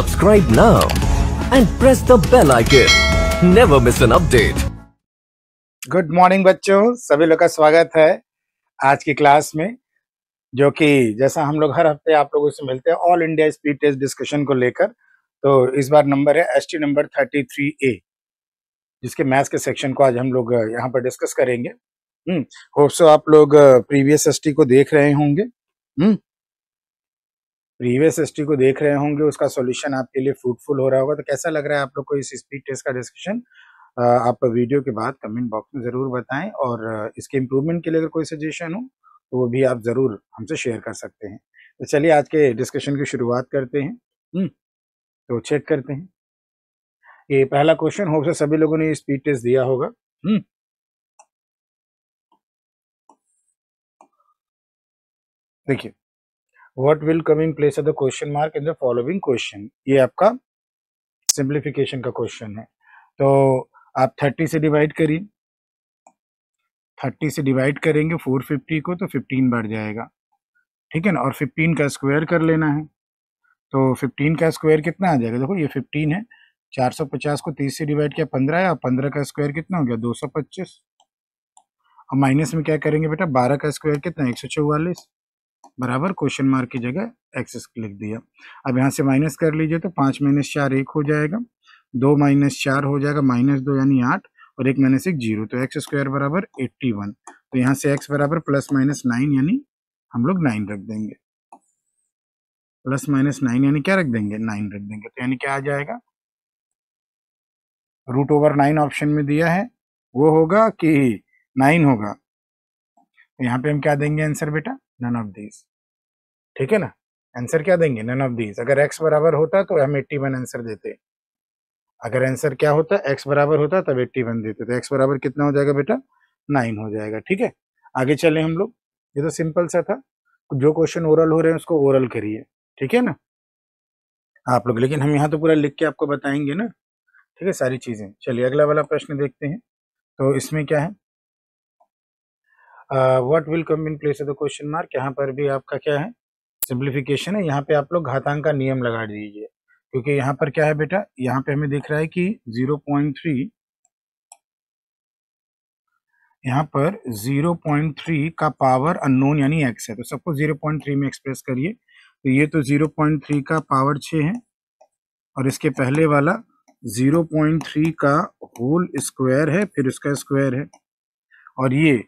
subscribe now and press the bell icon. Never miss an update. Good morning बच्चों सभी लोग का स्वागत है आज की क्लास में जो कि जैसा हम लोग हर हफ्ते आप लोगों से मिलते हैं all India speed test discussion को लेकर तो इस बार नंबर है S number thirty three A जिसके मैथ्स के सेक्शन को आज हम लोग यहाँ पर डिस्कस करेंगे होप हम्म, आप लोग प्रीवियस एस को देख रहे होंगे हम्म प्रीवियस हिस्ट्री को देख रहे होंगे उसका सॉल्यूशन आपके लिए फ्रूटफुल हो रहा होगा तो कैसा लग रहा है आप लोग को इस स्पीड टेस्ट का डिस्कशन आप वीडियो के बाद कमेंट बॉक्स में ज़रूर बताएं और इसके इम्प्रूवमेंट के लिए अगर कोई सजेशन हो तो वो भी आप ज़रूर हमसे शेयर कर सकते हैं तो चलिए आज के डिस्कशन की शुरुआत करते हैं हम्म, तो चेक करते हैं ये पहला क्वेश्चन होप से सभी लोगों ने ये स्पीड टेस्ट दिया होगा हम्म। देखिए what will come in place of the question mark in the following question ये आपका सिंप्लीफिकेशन का क्वेश्चन है तो आप थर्टी से डिवाइड करिए थर्टी से डिवाइड करेंगे फोर फिफ्टी को तो फिफ्टीन बढ़ जाएगा ठीक है ना और फिफ्टीन का स्क्वायर कर लेना है तो फिफ्टीन का स्क्वायर कितना आ जाएगा देखो ये फिफ्टीन है चार सौ पचास को तीस से डिवाइड किया पंद्रह है और पंद्रह का स्क्वायर कितना हो गया दो सौ पच्चीस और माइनस में क्या करेंगे बेटा बारह का स्क्वायर कितना है एक सौ चौवालीस बराबर क्वेश्चन मार्क की जगह एक्सेस लिख दिया अब यहाँ से माइनस कर लीजिए तो पाँच माइनस चार एक हो जाएगा दो माइनस चार हो जाएगा माइनस दो यानी आठ और एक माइनस एक जीरो तो एक्स स्क्वायर बराबर एट्टी वन तो यहाँ से एक्स बराबर प्लस माइनस नाइन यानी हम लोग नाइन रख देंगे प्लस माइनस नाइन यानी क्या रख देंगे नाइन रख देंगे तो यानी क्या आ जाएगा रूट ओवर नाइन ऑप्शन में दिया है वो होगा कि नाइन होगा तो यहाँ पे हम क्या देंगे आंसर बेटा नन ऑफ दीज ठीक है ना आंसर क्या देंगे नन ऑफ दीज अगर एक्स बराबर होता तो हम एट्टी वन आंसर देते अगर आंसर क्या होता एक्स बराबर होता तब एट्टी वन देते तो एक्स बराबर कितना हो जाएगा बेटा नाइन हो जाएगा ठीक है आगे चले हम लोग ये तो सिंपल सा था जो क्वेश्चन ओरल हो रहे हैं उसको ओरल करिए ठीक है ना आप लोग लेकिन हम यहाँ तो पूरा लिख के आपको बताएंगे ना ठीक है सारी चीज़ें चलिए अगला वाला प्रश्न देखते हैं तो इसमें क्या है what will come in place of the question mark यहाँ पर भी आपका क्या है सिंप्लीफिकेशन है यहाँ पे आप लोग घातांक का नियम लगा दीजिए क्योंकि यहाँ पर क्या है बेटा यहाँ पे हमें दिख रहा है कि 0.3 यहाँ पर 0.3 का पावर अननोन यानी एक्स है तो सबको 0.3 में एक्सप्रेस करिए तो ये तो 0.3 का पावर छ है और इसके पहले वाला 0.3 का होल स्क्वायर है फिर उसका स्क्वायर है और ये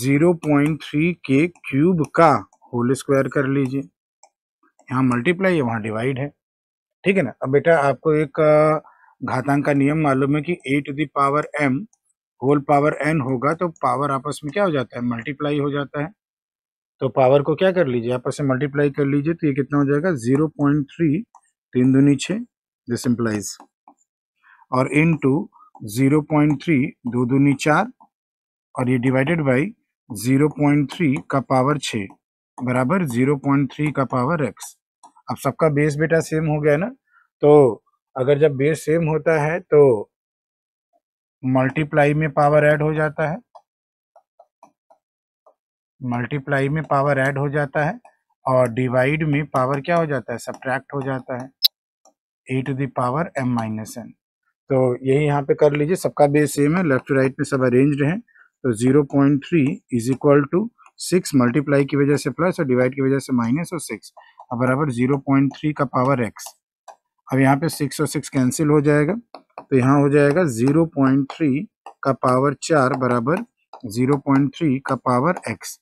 जीरो पॉइंट थ्री के क्यूब का होल स्क्वायर कर लीजिए यहाँ मल्टीप्लाई है वहाँ डिवाइड है ठीक है ना अब बेटा आपको एक घातांक का नियम मालूम है कि a to the power m whole power n होगा तो पावर आपस में क्या हो जाता है मल्टीप्लाई हो जाता है तो पावर को क्या कर लीजिए आपस में मल्टीप्लाई कर लीजिए तो ये कितना हो जाएगा जीरो पॉइंट थ्री तीन दूनी छः दिस इम्प्लाइज और into zero point three दो दूनी चार और ये डिवाइडेड बाई 0.3 का पावर 6 बराबर 0.3 का पावर x अब सबका बेस बेटा सेम हो गया ना तो अगर जब बेस सेम होता है तो मल्टीप्लाई में पावर ऐड हो जाता है मल्टीप्लाई में पावर ऐड हो जाता है और डिवाइड में पावर क्या हो जाता है सब्ट्रैक्ट हो जाता है a to the power m minus n तो यही यहाँ पे कर लीजिए सबका बेस सेम है लेफ्ट टू राइट में सब अरेंज्ड है तो zero point three is equal to six multiply की वजह से प्लस और डिवाइड की वजह से माइनस और सिक्स और बराबर जीरो पॉइंट थ्री का पावर एक्स अब यहाँ पे सिक्स और सिक्स कैंसिल हो जाएगा तो यहाँ हो जाएगा जीरो पॉइंट थ्री का पावर चार बराबर जीरो पॉइंट थ्री का पावर एक्स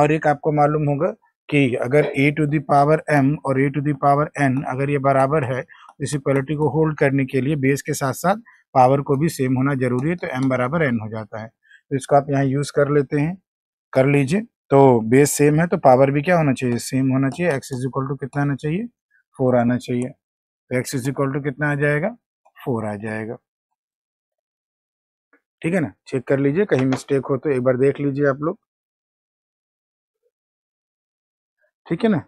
और एक आपको मालूम होगा कि अगर a to the power m और a to the power n अगर ये बराबर है तो इस इक्वालिटी को होल्ड करने के लिए बेस के साथ साथ पावर को भी सेम होना जरूरी है तो एम बराबर एन हो जाता है तो इसको आप यहाँ यूज कर लेते हैं कर लीजिए तो बेस सेम है तो पावर भी क्या होना चाहिए सेम होना चाहिए एक्स इज इक्वल टू कितना आना चाहिए फोर आना चाहिए तो एक्स इज इक्वल टू कितना आ जाएगा फोर आ जाएगा ठीक है ना चेक कर लीजिए कहीं मिस्टेक हो तो एक बार देख लीजिए आप लोग ठीक है ना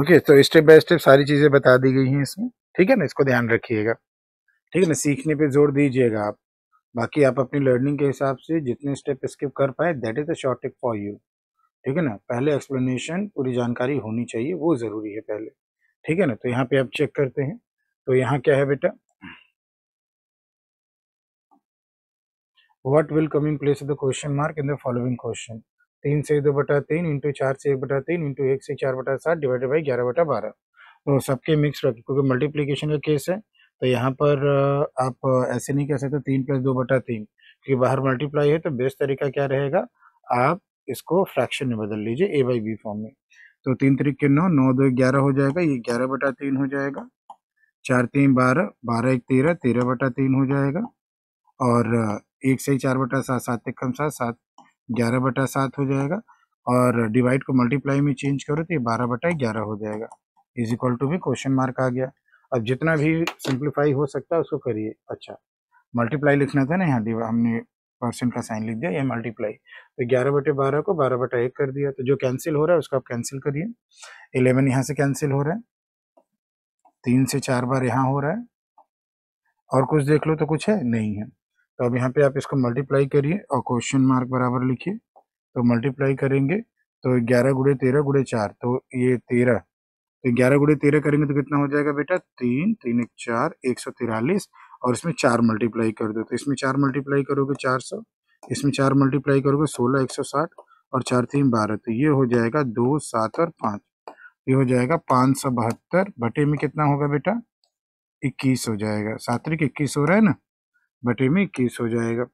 ओके तो स्टेप बाय स्टेप सारी चीजें बता दी गई हैं इसमें ठीक है ना इसको ध्यान रखिएगा ठीक है ना सीखने पे जोर दीजिएगा आप बाकी आप अपनी लर्निंग के हिसाब से जितने स्टेप स्किप कर पाए that is the short trick for you ठीक है ना पहले एक्सप्लेनेशन पूरी जानकारी होनी चाहिए वो ज़रूरी है पहले ठीक है ना तो यहाँ पे आप चेक करते हैं तो यहाँ क्या है बेटा what will come in place of the question mark in the following question तीन से दो बटा तीन इंटू चार से एक बटा तीन इंटू एक से चार बटा सात डिवाइडेड बाई ग्यारह बटा बारह तो सबके मिक्स क्योंकि मल्टीप्लीकेशन का केस है तो यहाँ पर आप ऐसे नहीं कह सकते तीन प्लस दो बटा तीन क्योंकि बाहर मल्टीप्लाई है तो बेस्ट तरीका क्या रहेगा आप इसको फ्रैक्शन में बदल लीजिए ए बाई बी फॉर्म में तो तीन तरीके नौ नौ दो ग्यारह हो जाएगा ये ग्यारह बटा तीन हो जाएगा चार तीन बारह बारह एक तेरह तेरह बटा तीन हो जाएगा और एक से ही चार बटा सात सात एक कम सात सात ग्यारह बटा सात हो जाएगा और डिवाइड को मल्टीप्लाई में चेंज करो तो ये बारह बटा ग्यारह हो जाएगा इज इक्वल टू भी क्वेश्चन मार्क आ गया अब जितना भी सिंप्लीफाई हो सकता है उसको करिए अच्छा मल्टीप्लाई लिखना था ना यहाँ हमने परसेंट का साइन लिख दिया ये मल्टीप्लाई तो ग्यारह बटे बारह को बारह बटा एक कर दिया तो जो कैंसिल हो रहा है उसको आप कैंसिल करिए इलेवन यहाँ से कैंसिल हो रहा है तीन से चार बार यहाँ हो रहा है और कुछ देख लो तो कुछ है नहीं है तो अब यहाँ पे आप इसको मल्टीप्लाई करिए और क्वेश्चन मार्क बराबर लिखिए तो मल्टीप्लाई करेंगे तो ग्यारह गुड़े तेरह गुड़े चार तो ये तेरह ग्यारह गुड़े तेरह करेंगे तो कितना हो जाएगा बेटा तीन तीन एक चार एक सौ तिरालीस और इसमें चार मल्टीप्लाई कर दो तो इसमें चार मल्टीप्लाई करोगे चार सौ इसमें चार मल्टीप्लाई करोगे सोलह एक सौ साठ और चार तीन बारह तो ये हो जाएगा दो सात और पाँच ये हो जाएगा पाँच सौ बहत्तर बटे में कितना होगा बेटा इक्कीस हो जाएगा सात्विक इक्कीस हो रहा है ना बटे में इक्कीस हो जाएगा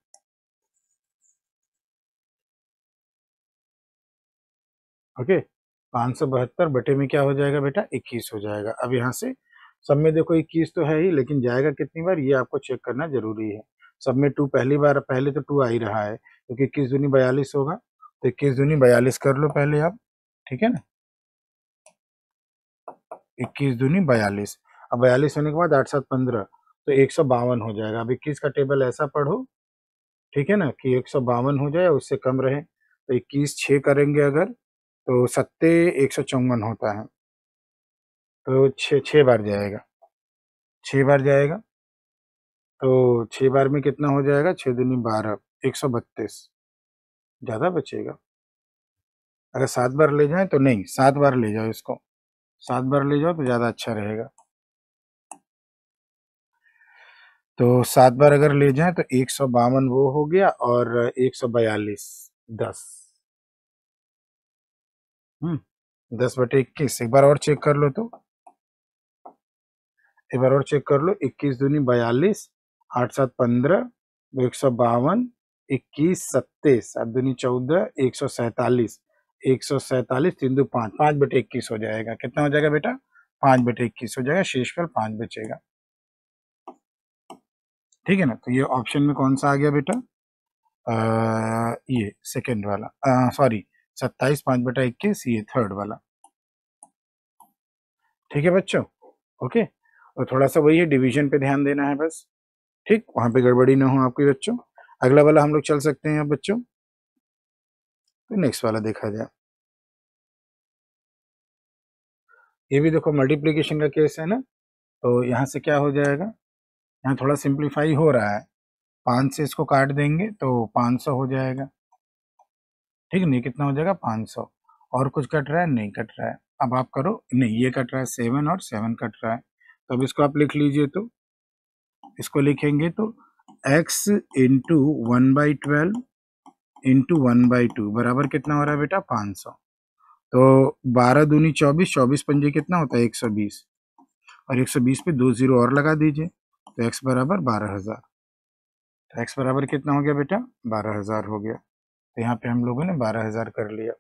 ओके okay. पाँच सौ बहत्तर बटे में क्या हो जाएगा बेटा इक्कीस हो जाएगा अब यहाँ से सब में देखो इक्कीस तो है ही लेकिन जाएगा कितनी बार ये आपको चेक करना जरूरी है सब में टू पहली बार पहले तो टू आ ही रहा है क्योंकि इक्कीस दूनी बयालीस होगा तो इक्कीस दूनी बयालीस कर लो पहले आप ठीक है ना इक्कीस दूनी बयालीस अब बयालीस होने के बाद आठ सात पंद्रह तो एक सौ बावन हो जाएगा अब इक्कीस का टेबल ऐसा पढ़ो ठीक है ना कि एक सौ बावन हो जाए उससे कम रहे तो इक्कीस छः करेंगे अगर तो सत्ते एक सौ चौवन होता है तो छ छः बार जाएगा छः बार जाएगा तो छः बार में कितना हो जाएगा छः दूनी बारह एक सौ बत्तीस ज़्यादा बचेगा अगर सात बार ले जाए तो नहीं सात बार ले जाओ इसको सात बार ले जाओ तो ज़्यादा अच्छा रहेगा तो सात बार अगर ले जाए तो एक सौ बावन वो हो गया और एक सौ बयालीस दस हम्म दस बटे इक्कीस एक बार और चेक कर लो तो एक बार और चेक कर लो इक्कीस दूनी बयालीस आठ सात पंद्रह दो एक सौ बावन इक्कीस सत्ताईस सात दूनी चौदह एक सौ सैतालीस एक सौ सैतालीस तीन दो पाँच पाँच बटे इक्कीस हो जाएगा कितना हो जाएगा बेटा पाँच बटे इक्कीस हो जाएगा शेष पर पाँच बचेगा ठीक है ना तो ये ऑप्शन में कौन सा आ गया बेटा आ, ये सेकेंड वाला सॉरी सत्ताईस पांच बटा इक्कीस ये थर्ड वाला ठीक है बच्चों ओके और थोड़ा सा वही है डिवीजन पे ध्यान देना है बस ठीक वहां पे गड़बड़ी ना हो आपके बच्चों अगला वाला हम लोग चल सकते हैं बच्चों तो नेक्स्ट वाला देखा जाए ये भी देखो मल्टीप्लीकेशन का केस है ना तो यहाँ से क्या हो जाएगा यहाँ थोड़ा सिंप्लीफाई हो रहा है पाँच से इसको काट देंगे तो पाँच सौ हो जाएगा ठीक नहीं कितना हो जाएगा पाँच सौ और कुछ कट रहा है नहीं कट रहा है अब आप करो नहीं ये कट रहा है सेवन और सेवन कट रहा है तो अब इसको आप लिख लीजिए तो इसको लिखेंगे तो x into one by twelve into one by two बराबर कितना हो रहा है बेटा पाँच सौ तो बारह दूनी चौबीस चौबीस पंजे कितना होता है एक सौ बीस और एक सौ बीस पे दो जीरो और लगा दीजिए तो एक्स बराबर बारह हज़ार तो एक्स बराबर कितना हो गया बेटा बारह हज़ार हो गया तो यहाँ पे हम लोगों ने बारह हज़ार कर लिया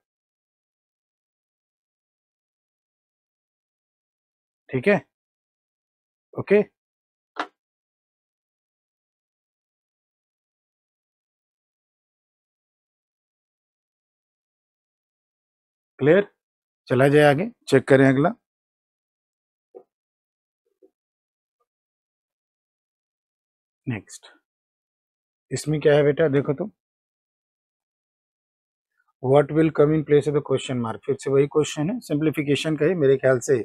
ठीक है ओके क्लियर चला जाए आगे चेक करें अगला नेक्स्ट इसमें क्या है बेटा देखो तुम तो? What will come in place of the question mark फिर से वही क्वेश्चन है सिंप्लीफिकेशन का ही मेरे ख्याल से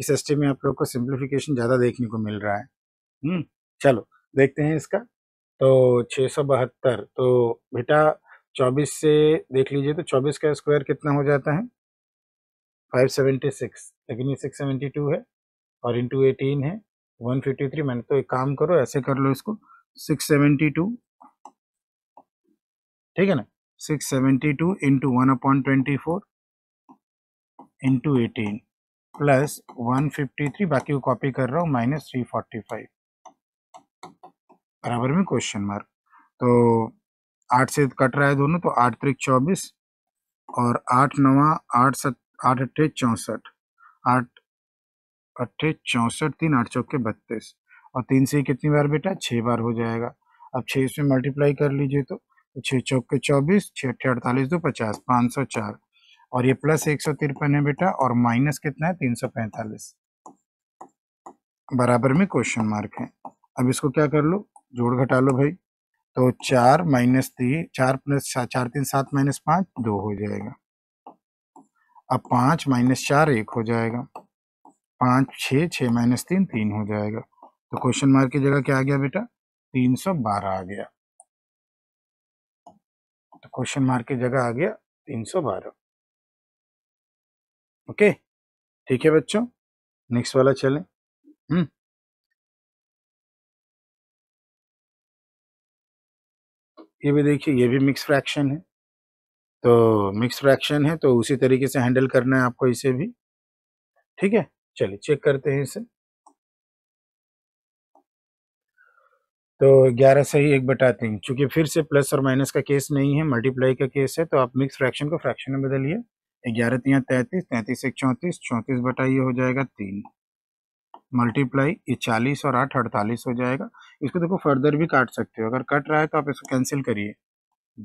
इस एसटी में आप लोग को सिंप्लीफिकेशन ज़्यादा देखने को मिल रहा है हम्म चलो देखते हैं इसका तो छः सौ बहत्तर तो बेटा चौबीस से देख लीजिए तो चौबीस का स्क्वायर कितना हो जाता है फाइव सेवेंटी सिक्स लेकिन ये सिक्स सेवेंटी टू है और इंटू एटीन है वन फिफ्टी थ्री मैंने तो एक काम करो ऐसे कर लो इसको सिक्स सेवेंटी टू ठीक है ना 672 into 1 upon 24 into 18 प्लस 153 बाकी को कॉपी कर रहा हूँ माइनस थ्री बराबर में क्वेश्चन मार्क तो आठ से कट रहा है दोनों तो आठ त्रिक चौबीस और आठ नवा आठ सत आठ अट्ठे चौंसठ आठ अट्ठे चौंसठ तीन आठ चौके बत्तीस और तीन से कितनी बार बेटा छः बार हो जाएगा अब छः से मल्टीप्लाई कर लीजिए तो छः चौके चौबीस छः अट्ठे अड़तालीस दो पचास पाँच सौ चार और ये प्लस एक सौ तिरपन है बेटा और माइनस कितना है तीन सौ पैंतालीस बराबर में क्वेश्चन मार्क है अब इसको क्या कर लो जोड़ घटा लो भाई तो चार माइनस तीन चार प्लस चार तीन सात माइनस पाँच दो हो जाएगा अब पाँच माइनस चार एक हो जाएगा पाँच छः छः माइनस तीन तीन हो जाएगा तो क्वेश्चन मार्क की जगह क्या आ गया बेटा तीन सौ बारह आ गया तो क्वेश्चन मार्क की जगह आ गया तीन सौ बारह ओके ठीक है बच्चों नेक्स्ट वाला चलें हम्म ये भी देखिए ये भी मिक्स फ्रैक्शन है तो मिक्स फ्रैक्शन है तो उसी तरीके से हैंडल करना है आपको इसे भी ठीक है चलिए चेक करते हैं इसे तो 11 से ही एक बटा तीन चूँकि फिर से प्लस और माइनस का केस नहीं है मल्टीप्लाई का केस है तो आप मिक्स फ्रैक्शन को फ्रैक्शन में बदलिए ग्यारह तीन तैंतीस तैंतीस एक चौंतीस चौंतीस बटा ये हो जाएगा तीन मल्टीप्लाई ये चालीस और आठ अड़तालीस हो जाएगा इसको देखो फर्दर भी काट सकते हो अगर कट रहा है तो आप इसको कैंसिल करिए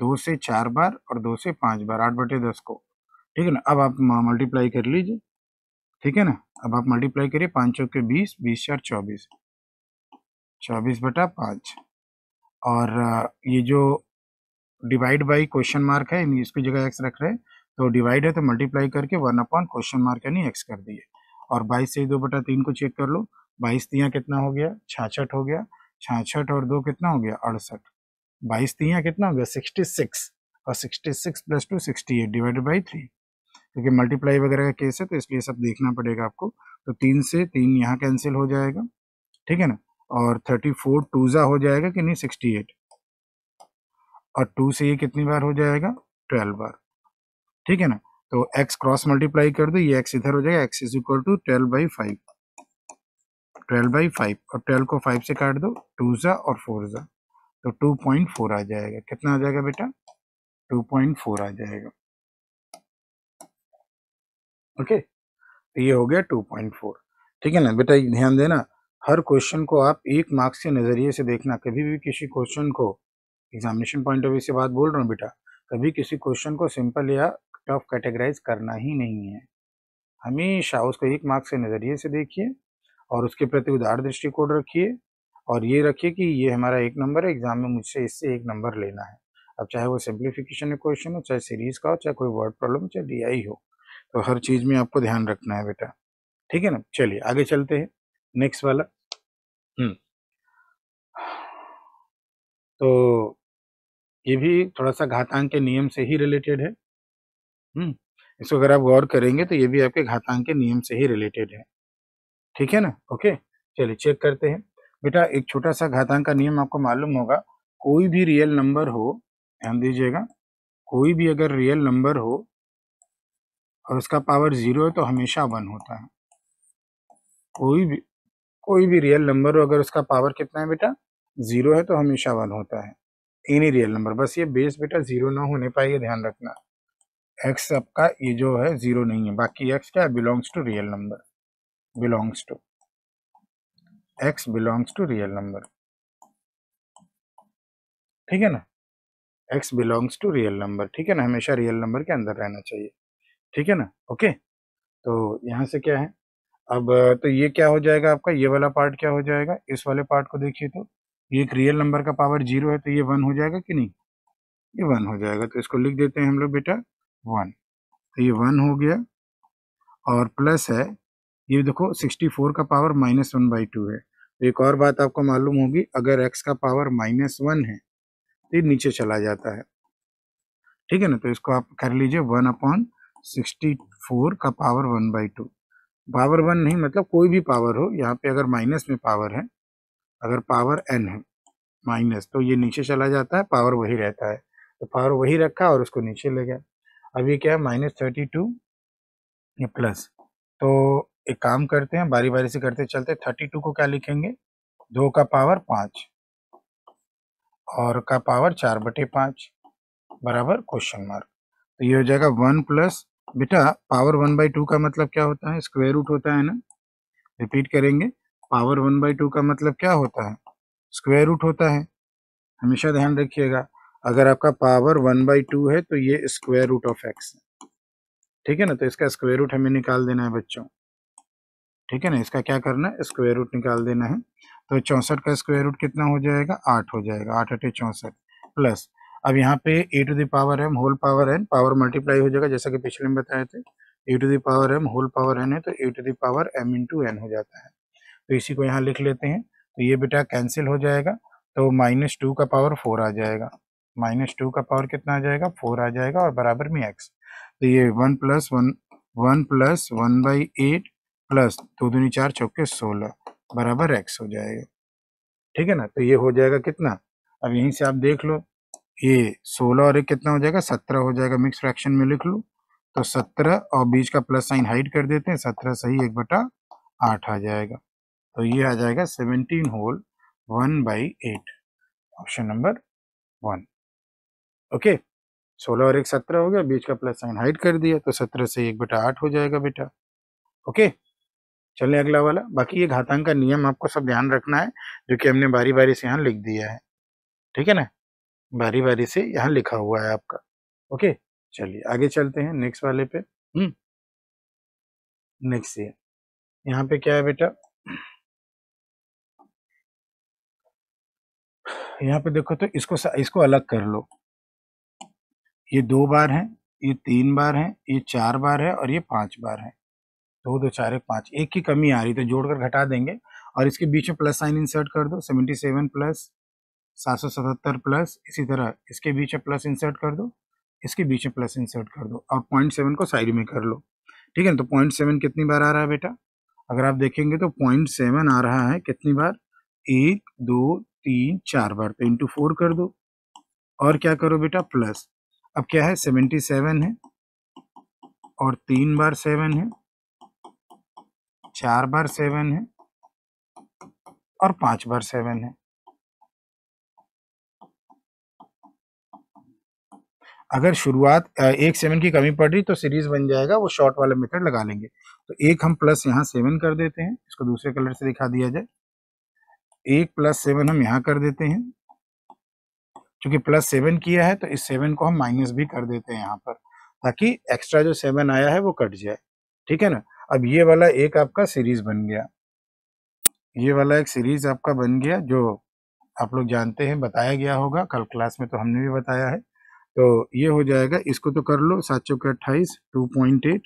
दो से चार बार और दो से पाँच बार आठ बटे दस को ठीक है ना अब आप मल्टीप्लाई कर लीजिए ठीक है ना अब आप मल्टीप्लाई करिए पाँच चौके बीस बीस चार चौबीस चौबीस बटा पाँच और ये जो डिवाइड बाई क्वेश्चन मार्क है इसकी जगह एक्स रख रहे हैं तो डिवाइड है तो मल्टीप्लाई करके वन अपॉन क्वेश्चन मार्क यानी एक्स कर दिए और बाईस से दो बटा तीन को चेक कर लो बाईस तिया कितना हो गया छाछठ हो गया छाछठ और दो कितना हो गया अड़सठ बाईस तिया कितना हो गया सिक्सटी सिक्स और sixty six plus two sixty eight divided by three क्योंकि मल्टीप्लाई वगैरह का केस है तो इसलिए सब देखना पड़ेगा आपको तो तीन से तीन यहाँ कैंसिल हो जाएगा ठीक है ना और थर्टी फोर टू ज़ा हो जाएगा कि नहीं सिक्सटी एट और टू से ये कितनी बार हो जाएगा ट्वेल्व बार ठीक है ना तो एक्स क्रॉस मल्टीप्लाई कर दो ये एक्स इधर हो जाएगा x is equal to twelve by five twelve by five और ट्वेल्व को फाइव से काट दो टू ज़ा और फोर ज़ा तो टू पॉइंट फोर आ जाएगा कितना आ जाएगा बेटा टू पॉइंट फोर आ जाएगा ओके okay? तो ये हो गया टू पॉइंट फोर ठीक है ना बेटा ध्यान देना हर क्वेश्चन को आप एक मार्क्स के नज़रिए से देखना कभी भी किसी क्वेश्चन को एग्जामिनेशन पॉइंट ऑफ व्यू से बात बोल रहा हूँ बेटा कभी किसी क्वेश्चन को सिंपल या टफ कैटेगराइज करना ही नहीं है हमेशा उसको एक मार्क्स के नज़रिए से देखिए और उसके प्रति उदार दृष्टिकोण रखिए और ये रखिए कि ये हमारा एक नंबर है एग्जाम में मुझसे इससे एक नंबर लेना है अब चाहे वो सिंप्लीफिकेशन का क्वेश्चन हो चाहे सीरीज का हो चाहे कोई वर्ड प्रॉब्लम चाहे डी हो तो हर चीज़ में आपको ध्यान रखना है बेटा ठीक है ना चलिए आगे चलते हैं नेक्स्ट वाला हम्म तो ये भी थोड़ा सा घातांक के नियम से ही रिलेटेड है हम्म इसको अगर आप गौर करेंगे तो ये भी आपके घातांक के नियम से ही रिलेटेड है ठीक है ना ओके चलिए चेक करते हैं बेटा एक छोटा सा घातांक का नियम आपको मालूम होगा कोई भी रियल नंबर हो ध्यान दीजिएगा कोई भी अगर रियल नंबर हो और उसका पावर जीरो है तो हमेशा वन होता है कोई भी कोई भी रियल नंबर हो अगर उसका पावर कितना है बेटा ज़ीरो है तो हमेशा वन होता है एनी रियल नंबर बस ये बेस बेटा ज़ीरो ना होने पाए ध्यान रखना एक्स आपका ये जो है ज़ीरो नहीं है बाकी एक्स क्या belongs to real number belongs to x belongs to real number ठीक है ना x belongs to real number ठीक है ना हमेशा रियल नंबर के अंदर रहना चाहिए ठीक है ना ओके तो यहां से क्या है अब तो ये क्या हो जाएगा आपका ये वाला पार्ट क्या हो जाएगा इस वाले पार्ट को देखिए तो ये एक रियल नंबर का पावर जीरो है तो ये वन हो जाएगा कि नहीं ये वन हो जाएगा तो इसको लिख देते हैं हम लोग बेटा वन तो ये वन हो गया और प्लस है ये देखो सिक्सटी फोर का power minus one by two है तो एक और बात आपको मालूम होगी अगर एक्स का पावर माइनस वन है तो ये नीचे चला जाता है ठीक है ना तो इसको आप कर लीजिए वन अपॉन सिक्सटी फोर का power one by two power one नहीं मतलब कोई भी पावर हो यहाँ पे अगर माइनस में पावर है अगर पावर एन है माइनस तो ये नीचे चला जाता है पावर वही रहता है तो पावर वही रखा और उसको नीचे ले गया अब ये क्या है माइनस थर्टी टू ये प्लस तो एक काम करते हैं बारी बारी से करते चलते थर्टी टू को क्या लिखेंगे दो का पावर पाँच और का पावर चार बटे पाँच बराबर क्वेश्चन मार्क तो ये हो जाएगा वन प्लस बेटा पावर वन बाई टू का मतलब क्या होता है स्क्वेयर रूट होता है ना रिपीट करेंगे पावर वन बाई टू का मतलब क्या होता है स्क्वेयर रूट होता है हमेशा ध्यान रखिएगा अगर आपका पावर वन बाई टू है तो ये स्क्वेयर रूट ऑफ एक्स है ठीक है ना तो इसका स्क्वेयर रूट हमें निकाल देना है बच्चों ठीक है ना इसका क्या करना है स्क्वेयर रूट निकाल देना है तो चौंसठ का स्क्वेयर रूट कितना हो जाएगा आठ हो जाएगा आठ अटे चौंसठ प्लस अब यहाँ पे a to the power m whole power n power multiply हो जाएगा जैसा कि पिछले में बताए थे a to the power m whole power n है तो a to the power m into n हो जाता है तो इसी को यहाँ लिख लेते हैं तो ये बेटा कैंसिल हो जाएगा तो माइनस टू का पावर फोर आ जाएगा माइनस टू का पावर कितना आ जाएगा फोर आ जाएगा और बराबर में एक्स तो ये one plus one one plus one by eight plus दो दूनी चार चौके सोलह बराबर एक्स हो जाएगा ठीक है ना तो ये हो जाएगा कितना अब यहीं से आप देख लो ये सोलह और एक कितना हो जाएगा सत्रह हो जाएगा मिक्स फ्रैक्शन में लिख लो तो सत्रह और बीच का प्लस साइन हाइड कर देते हैं सत्रह सही एक बटा आठ आ जाएगा तो ये आ जाएगा seventeen whole one by eight option number one okay सोलह और एक सत्रह हो गया बीच का प्लस साइन हाइड कर दिया तो सत्रह से एक बटा आठ हो जाएगा बेटा ओके चले अगला वाला बाकी ये घातांक का नियम आपको सब ध्यान रखना है जो कि हमने बारी बारी से यहाँ लिख दिया है ठीक है ना बारी बारी से यहाँ लिखा हुआ है आपका ओके चलिए आगे चलते हैं नेक्स्ट वाले पे हम्म नेक्स्ट ये यहाँ पे क्या है बेटा यहाँ पे देखो तो इसको इसको अलग कर लो ये दो बार है ये तीन बार है ये चार बार है और ये पांच बार है दो दो चार एक पांच एक की कमी आ रही तो जोड़कर घटा देंगे और इसके बीच में प्लस साइन इंसर्ट कर दो सेवेंटी सेवन प्लस सात सौ सतहत्तर प्लस इसी तरह इसके बीच में प्लस इंसर्ट कर दो इसके बीच में प्लस इंसर्ट कर दो और पॉइंट सेवन को साइड में कर लो ठीक है ना तो पॉइंट सेवन कितनी बार आ रहा है बेटा अगर आप देखेंगे तो पॉइंट सेवन आ रहा है कितनी बार एक दो तीन चार बार तो इंटू फोर कर दो और क्या करो बेटा प्लस अब क्या है सेवेंटी सेवन है और तीन बार सेवन है चार बार सेवन है और पांच बार सेवन है अगर शुरुआत एक सेवन की कमी पड़ रही तो सीरीज बन जाएगा वो शॉर्ट वाला मेथड लगा लेंगे तो एक हम प्लस यहाँ सेवन कर देते हैं इसको दूसरे कलर से दिखा दिया जाए एक प्लस सेवन हम यहाँ कर देते हैं क्योंकि प्लस सेवन किया है तो इस सेवन को हम माइनस भी कर देते हैं यहाँ पर ताकि एक्स्ट्रा जो सेवन आया है वो कट जाए ठीक है ना अब ये वाला एक आपका सीरीज बन गया ये वाला एक सीरीज आपका बन गया जो आप लोग जानते हैं बताया गया होगा कल क्लास में तो हमने भी बताया है तो ये हो जाएगा इसको तो कर लो सात चौके अट्ठाईस टू पॉइंट एट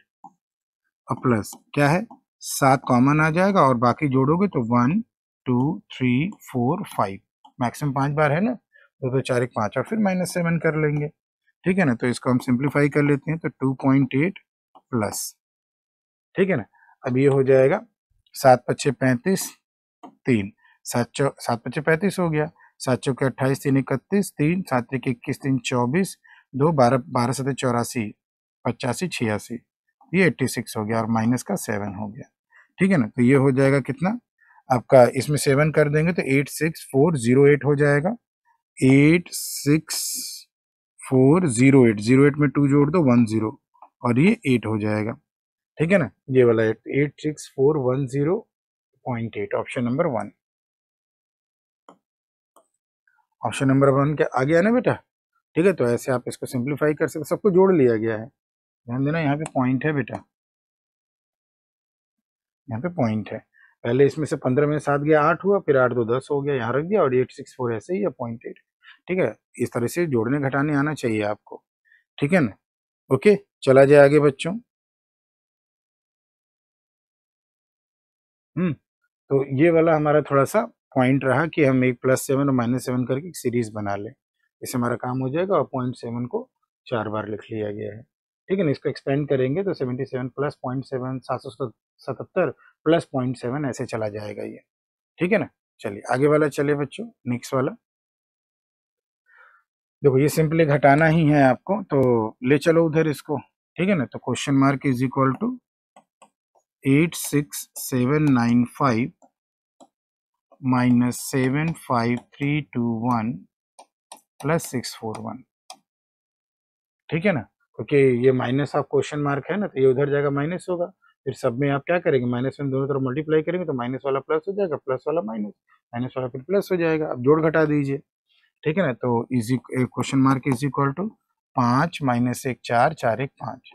और प्लस क्या है सात कॉमन आ जाएगा और बाकी जोड़ोगे तो one two three four five maximum पांच बार है ना तो, तो चार एक पाँच और फिर माइनस सेवन कर लेंगे ठीक है ना तो इसको हम सिंप्लीफाई कर लेते हैं तो टू पॉइंट एट प्लस ठीक है ना अब ये हो जाएगा सात पच्चे पैंतीस तीन सात चौ सात पच्चे पैंतीस हो गया सात चौके अट्ठाईस तीन इकतीस तीन सात एक इक्कीस तीन चौबीस दो बारह बारह सत चौरासी पचासी छियासी ये एट्टी सिक्स हो गया और माइनस का सेवन हो गया ठीक है ना तो ये हो जाएगा कितना आपका इसमें सेवन कर देंगे तो eight six four zero eight हो जाएगा eight six four zero eight zero eight में टू जोड़ दो वन जीरो और ये एट हो जाएगा ठीक है ना ये वाला eight eight six four one zero point eight option number one option number one के आगे गया ना बेटा ठीक है तो ऐसे आप इसको सिंप्लीफाई कर सकते सबको जोड़ लिया गया है ध्यान देना यहाँ पे पॉइंट है बेटा यहाँ पे पॉइंट है पहले इसमें से पंद्रह में सात गया आठ हुआ फिर आठ दो दस हो गया यहाँ रख दिया और एट सिक्स फोर ऐसे ही पॉइंट एट ठीक है इस तरह से जोड़ने घटाने आना चाहिए आपको ठीक है ना ओके चला जाए आगे बच्चों हम्म तो ये वाला हमारा थोड़ा सा पॉइंट रहा कि हम एक प्लस सेवन और माइनस सेवन करके एक सीरीज बना लें इससे हमारा काम हो जाएगा और पॉइंट सेवन को चार बार लिख लिया गया है ठीक है ना इसको एक्सपेंड करेंगे तो seventy seven plus point seven सात सौ सतहत्तर प्लस पॉइंट सेवन ऐसे चला जाएगा ये ठीक है ना चलिए आगे वाला चले बच्चों नेक्स्ट वाला देखो ये सिंपली घटाना ही है आपको तो ले चलो उधर इसको ठीक है ना तो question mark is equal to eight six seven nine five minus one plus six four one ठीक है ना क्योंकि ये माइनस ऑफ क्वेश्चन मार्क है ना तो ये उधर जाएगा माइनस होगा फिर सब में आप क्या करेंगे माइनस में दोनों तरफ मल्टीप्लाई करेंगे तो माइनस वाला प्लस हो जाएगा प्लस वाला माइनस माइनस वाला फिर प्लस हो जाएगा आप जोड़ घटा दीजिए ठीक है ना तो easy question mark is equal to पाँच माइनस एक चार चार एक पाँच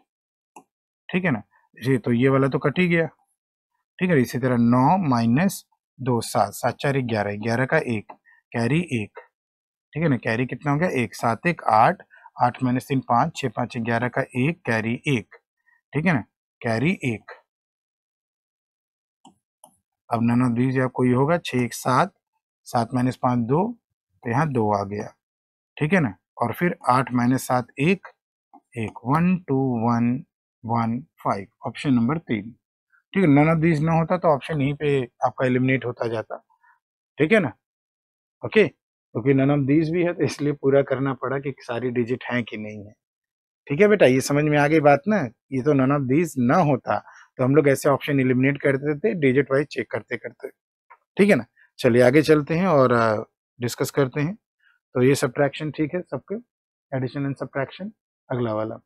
ठीक है ना जी तो ये वाला तो कट ही गया ठीक है इसी तरह नौ माइनस दो सात सात चार ग्यारह ग्यारह का एक कैरी एक ठीक है ना कैरी कितना हो गया एक सात एक आठ आठ माइनस तीन पाँच छः पाँच ग्यारह का एक कैरी एक ठीक है ना कैरी एक अब नाना दीजिए या कोई होगा छः एक सात सात माइनस पाँच दो तो यहाँ दो आ गया ठीक है ना और फिर आठ माइनस सात एक एक one two one one five option number तीन ठीक है नन ऑफ दीज ना होता तो ऑप्शन यहीं पे आपका एलिमिनेट होता जाता ठीक है ना ओके क्योंकि नन ऑफ दीज भी है तो इसलिए पूरा करना पड़ा कि सारी डिजिट हैं कि नहीं है ठीक है बेटा ये समझ में आ गई बात ना ये तो नन ऑफ दीज ना होता तो हम लोग ऐसे ऑप्शन एलिमिनेट करते थे डिजिट वाइज चेक करते करते ठीक है ना चलिए आगे चलते हैं और डिस्कस करते हैं तो ये सब्ट्रैक्शन ठीक है सबके एडिशन एंड सब्ट्रैक्शन अगला वाला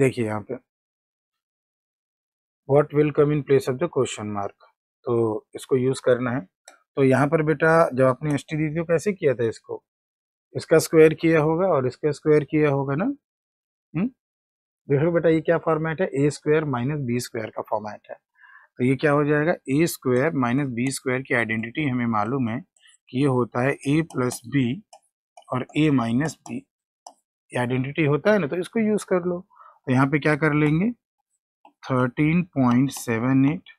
देखिए यहाँ पे what will come in place of the question mark तो इसको यूज करना है तो यहाँ पर बेटा जब आपने एस टी दी थी कैसे किया था इसको इसका स्क्वायर किया होगा और इसका स्क्वायर किया होगा ना हम्म? देखो बेटा ये क्या फॉर्मेट है A square minus B square का फॉर्मेट है तो ये क्या हो जाएगा A square minus B square की आइडेंटिटी हमें मालूम है कि ये होता है ए प्लस बी और ए माइनस बी आइडेंटिटी होता है ना तो इसको यूज कर लो तो यहाँ पे क्या कर लेंगे thirteen point seven eight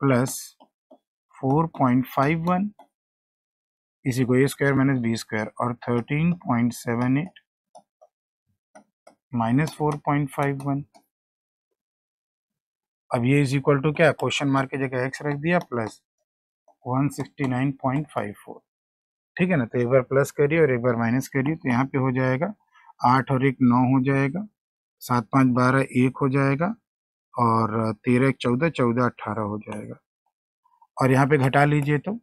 plus four point five one इसी को A square minus B square और thirteen point seven eight minus four point five one अब ये इज इक्वल टू क्या क्वेश्चन मार्क की जगह एक्स रख दिया plus one sixty nine point five four ठीक है ना तो एक बार प्लस करिए और एक बार माइनस करिए तो यहाँ पे हो जाएगा आठ और एक नौ हो जाएगा सात पाँच बारह एक हो जाएगा और तेरह एक चौदह चौदह अट्ठारह हो जाएगा और यहाँ पे घटा लीजिए तो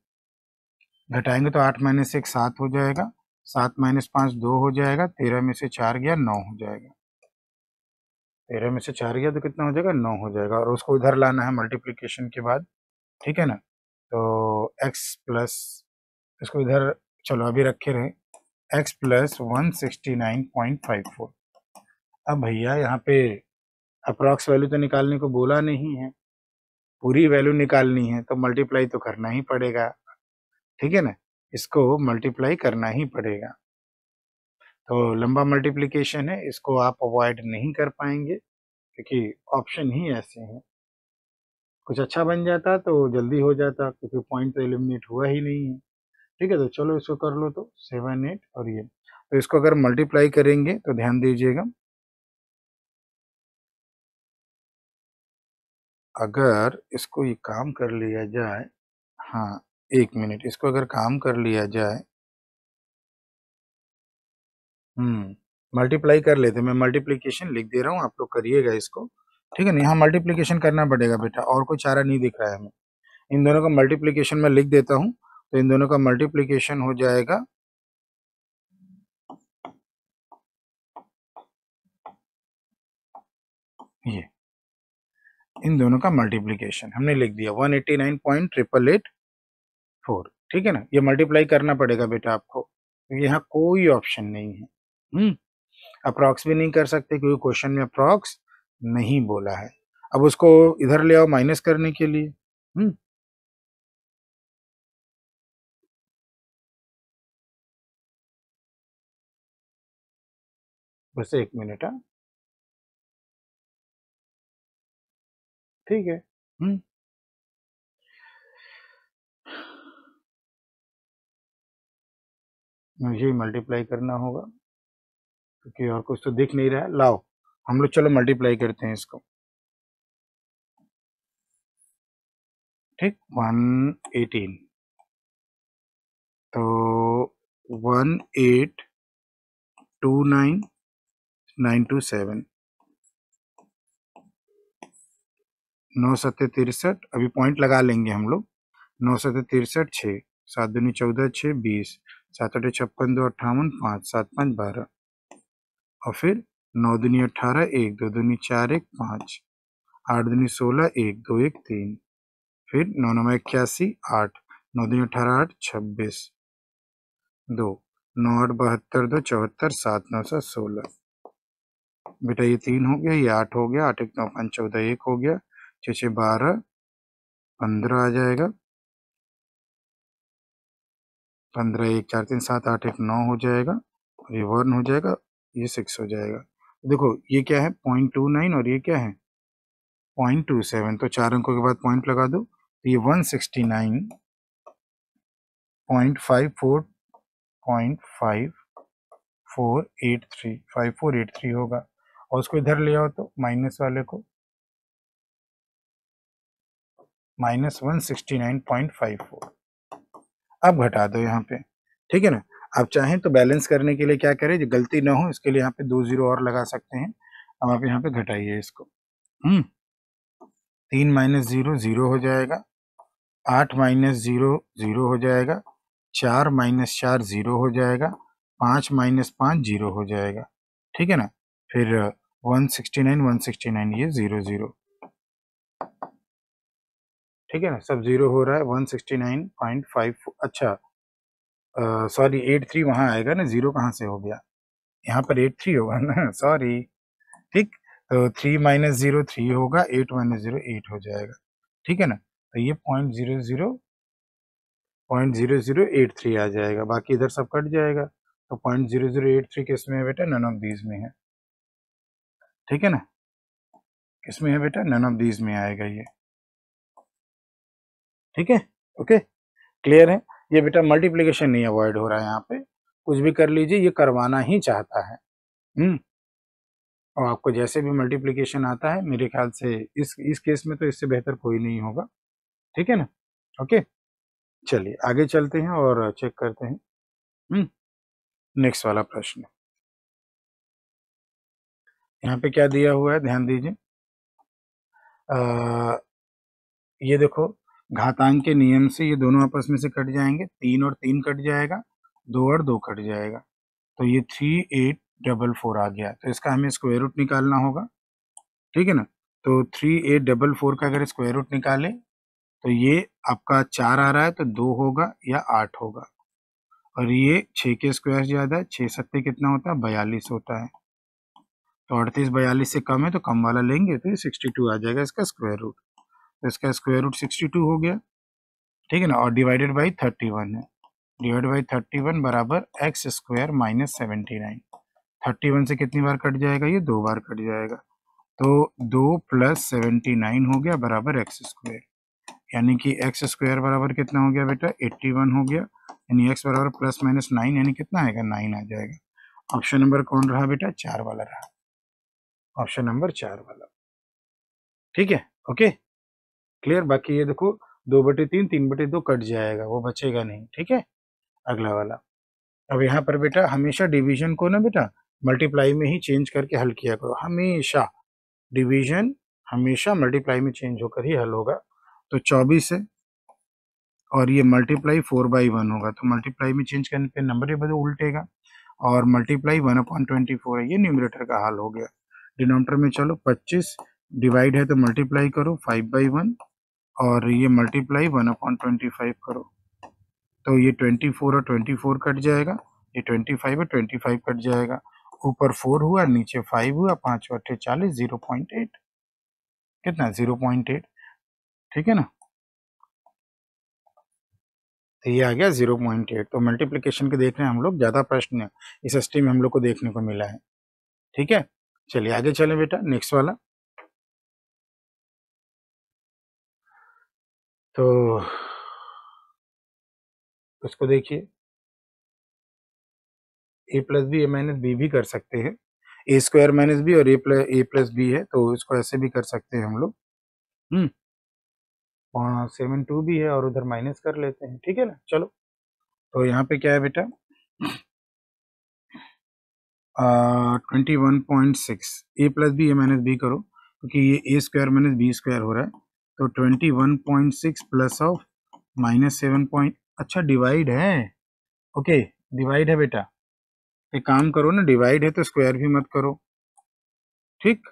घटाएंगे तो आठ माइनस एक सात हो जाएगा सात माइनस पाँच दो हो जाएगा तेरह में से चार गया नौ हो जाएगा तेरह में से चार गया तो कितना हो जाएगा नौ हो जाएगा और उसको इधर लाना है मल्टीप्लिकेशन के बाद ठीक है ना तो एक्स प्लस इसको इधर चलो अभी रखे रहे X plus one sixty nine point five four अब भैया यहाँ पे अप्रॉक्स वैल्यू तो निकालने को बोला नहीं है पूरी वैल्यू निकालनी है तो मल्टीप्लाई तो करना ही पड़ेगा ठीक है ना इसको मल्टीप्लाई करना ही पड़ेगा तो लंबा मल्टीप्लीकेशन है इसको आप अवॉइड नहीं कर पाएंगे क्योंकि ऑप्शन ही ऐसे हैं कुछ अच्छा बन जाता तो जल्दी हो जाता क्योंकि पॉइंट तो एलिमिनेट हुआ ही नहीं है ठीक है तो चलो इसको कर लो तो सेवन एट और ये तो इसको अगर मल्टीप्लाई करेंगे तो ध्यान दीजिएगा अगर इसको ये काम कर लिया जाए हाँ एक मिनट इसको अगर काम कर लिया जाए हम्म मल्टीप्लाई कर लेते मैं मल्टीप्लीकेशन लिख दे रहा हूँ आप लोग करिएगा इसको ठीक है ना यहाँ मल्टीप्लीकेशन करना पड़ेगा बेटा और कोई चारा नहीं दिख रहा है हमें इन दोनों का मल्टीप्लीकेशन मैं लिख देता हूँ तो इन दोनों का मल्टीप्लीकेशन हो जाएगा ये इन दोनों का मल्टीप्लीकेशन हमने लिख दिया one eighty nine point triple eight four ठीक है ना ये मल्टीप्लाई करना पड़ेगा बेटा आपको यहाँ कोई ऑप्शन नहीं है अप्रॉक्स हम्म? भी नहीं कर सकते क्योंकि क्वेश्चन में अप्रॉक्स नहीं बोला है अब उसको इधर ले आओ माइनस करने के लिए हम्म बस एक मिनट है हाँ। ठीक है हम्म। मुझे मल्टीप्लाई करना होगा क्योंकि और कुछ तो दिख नहीं रहा है लाओ हम लोग चलो मल्टीप्लाई करते हैं इसको ठीक वन एटीन तो one eight two nine nine two seven नौ सत्य तिरसठ अभी पॉइंट लगा लेंगे हम लोग नौ सत्य तिरसठ छः सात दूनी चौदह छः बीस सात अठे छप्पन दो अट्ठावन पाँच सात पाँच बारह और फिर नौ दूनी अट्ठारह एक दो दूनी चार एक पाँच आठ दूनी सोलह एक दो एक तीन फिर नौ नौ इक्यासी आठ नौ दिन अठारह आठ छब्बीस दो नौ आठ बहत्तर दो चौहत्तर सात नौ सौ सोलह बेटा ये तीन हो गया ये आठ हो गया आठ एक नौ पाँच चौदह एक हो गया छः छः बारह पंद्रह आ जाएगा पंद्रह एक चार तीन सात आठ एक नौ हो जाएगा और ये वन हो जाएगा ये सिक्स हो जाएगा देखो ये क्या है पॉइंट टू नाइन और ये क्या है पॉइंट टू सेवन तो चार अंकों के बाद पॉइंट लगा दो तो ये one sixty nine point five four point five four eight three five four eight three होगा और उसको इधर ले आओ तो माइनस वाले को minus one sixty nine point five four अब घटा दो यहाँ पे ठीक है ना आप चाहें तो बैलेंस करने के लिए क्या करें जो गलती ना हो इसके लिए यहाँ पे दो जीरो और लगा सकते हैं अब आप यहाँ पे घटाइए इसको हम्म तीन माइनस जीरो जीरो हो जाएगा आठ माइनस जीरो जीरो हो जाएगा चार माइनस चार जीरो हो जाएगा पाँच माइनस पाँच जीरो हो जाएगा ठीक है ना फिर one sixty nine one sixty nine ये जीरो जीरो ठीक है ना सब जीरो हो रहा है one sixty nine point five अच्छा सॉरी एट थ्री वहाँ आएगा ना जीरो कहाँ से हो गया यहाँ पर एट थ्री होगा ना सॉरी ठीक तो थ्री माइनस जीरो थ्री होगा एट माइनस जीरो एट हो जाएगा ठीक है ना तो ये point zero zero point zero zero eight three आ जाएगा बाकी इधर सब कट जाएगा तो point zero zero eight three किस में है बेटा नन ऑफ दीज में है ठीक है ना किस में है बेटा नन ऑफ दीज में आएगा ये ठीक है ओके क्लियर है ये बेटा मल्टीप्लीकेशन नहीं अवॉइड हो रहा है यहाँ पे कुछ भी कर लीजिए ये करवाना ही चाहता है हम्म और आपको जैसे भी मल्टीप्लीकेशन आता है मेरे ख्याल से इस इस केस में तो इससे बेहतर कोई नहीं होगा ठीक है ना ओके चलिए आगे चलते हैं और चेक करते हैं नेक्स्ट हम्म? वाला प्रश्न यहाँ पे क्या दिया हुआ है ध्यान दीजिए ये देखो घातांक के नियम से ये दोनों आपस में से कट जाएंगे तीन और तीन कट जाएगा दो और दो कट जाएगा तो ये थ्री एट डबल फोर आ गया तो इसका हमें स्क्वायर रूट निकालना होगा ठीक है ना तो थ्री एट डबल फोर का अगर स्क्वायर रूट निकालें तो ये आपका चार आ रहा है तो दो होगा या आठ होगा और ये छः के स्क्वायर ज़्यादा है छः सत्ते कितना होता है बयालीस होता है तो अड़तीस बयालीस से कम है तो कम वाला लेंगे तो ये सिक्सटी टू आ जाएगा इसका स्क्वायर रूट तो इसका स्क्वायर रूट सिक्सटी टू हो गया ठीक है ना और डिवाइडेड बाई थर्टी वन है डिवाइड बाई थर्टी वन बराबर X square minus seventy nine thirty one से कितनी बार कट जाएगा ये दो बार कट जाएगा तो दो प्लस सेवेंटी नाइन हो गया बराबर एक्स स्क्वायर यानी कि एक्स स्क्वायर बराबर कितना हो गया बेटा एट्टी वन हो गया यानी एक्स बराबर प्लस माइनस नाइन यानी कितना आएगा नाइन आ जाएगा ऑप्शन नंबर कौन रहा बेटा चार वाला रहा ऑप्शन नंबर चार वाला ठीक है ओके okay? क्लियर बाकी ये देखो दो बटे तीन तीन बटे दो कट जाएगा वो बचेगा नहीं ठीक है अगला वाला अब यहाँ पर बेटा हमेशा डिवीजन को ना बेटा मल्टीप्लाई में ही चेंज करके हल किया करो हमेशा डिवीजन हमेशा मल्टीप्लाई में चेंज होकर ही हल होगा तो चौबीस है और ये मल्टीप्लाई फोर बाई वन होगा तो मल्टीप्लाई में चेंज करने पे नंबर ही बदल उल्टेगा और multiply one upon twenty four है ये न्यूमिनेटर का हाल हो गया डिनोमिनेटर में चलो पच्चीस डिवाइड है तो मल्टीप्लाई करो फाइव बाई वन और ये multiply one upon twenty five करो तो ये ट्वेंटी फोर और ट्वेंटी फोर कट जाएगा ये ट्वेंटी फाइव और ट्वेंटी फाइव कट जाएगा ऊपर फोर हुआ नीचे फाइव हुआ पाँच अट्ठे चालीस जीरो पॉइंट एट कितना जीरो पॉइंट एट ठीक है ना तो ये आ गया जीरो पॉइंट एट तो मल्टीप्लीकेशन के देख रहे हैं हम लोग ज़्यादा प्रश्न इस हिस्ट्री में हम लोग को देखने को मिला है ठीक है चलिए आगे चलें बेटा नेक्स्ट वाला तो उसको देखिए A plus B A minus B भी कर सकते हैं ए स्क्वायर माइनस बी और A plus A plus B है तो इसको ऐसे भी कर सकते हैं हम लोग हम्म सेवन टू भी है और उधर माइनस कर लेते हैं ठीक है ना चलो तो यहाँ पे क्या है बेटा twenty one point six A plus B A minus B करो क्योंकि ये A square minus B square हो रहा है तो twenty one point six plus of minus seven point अच्छा डिवाइड है ओके डिवाइड है बेटा एक काम करो ना डिवाइड है तो स्क्वायर भी मत करो ठीक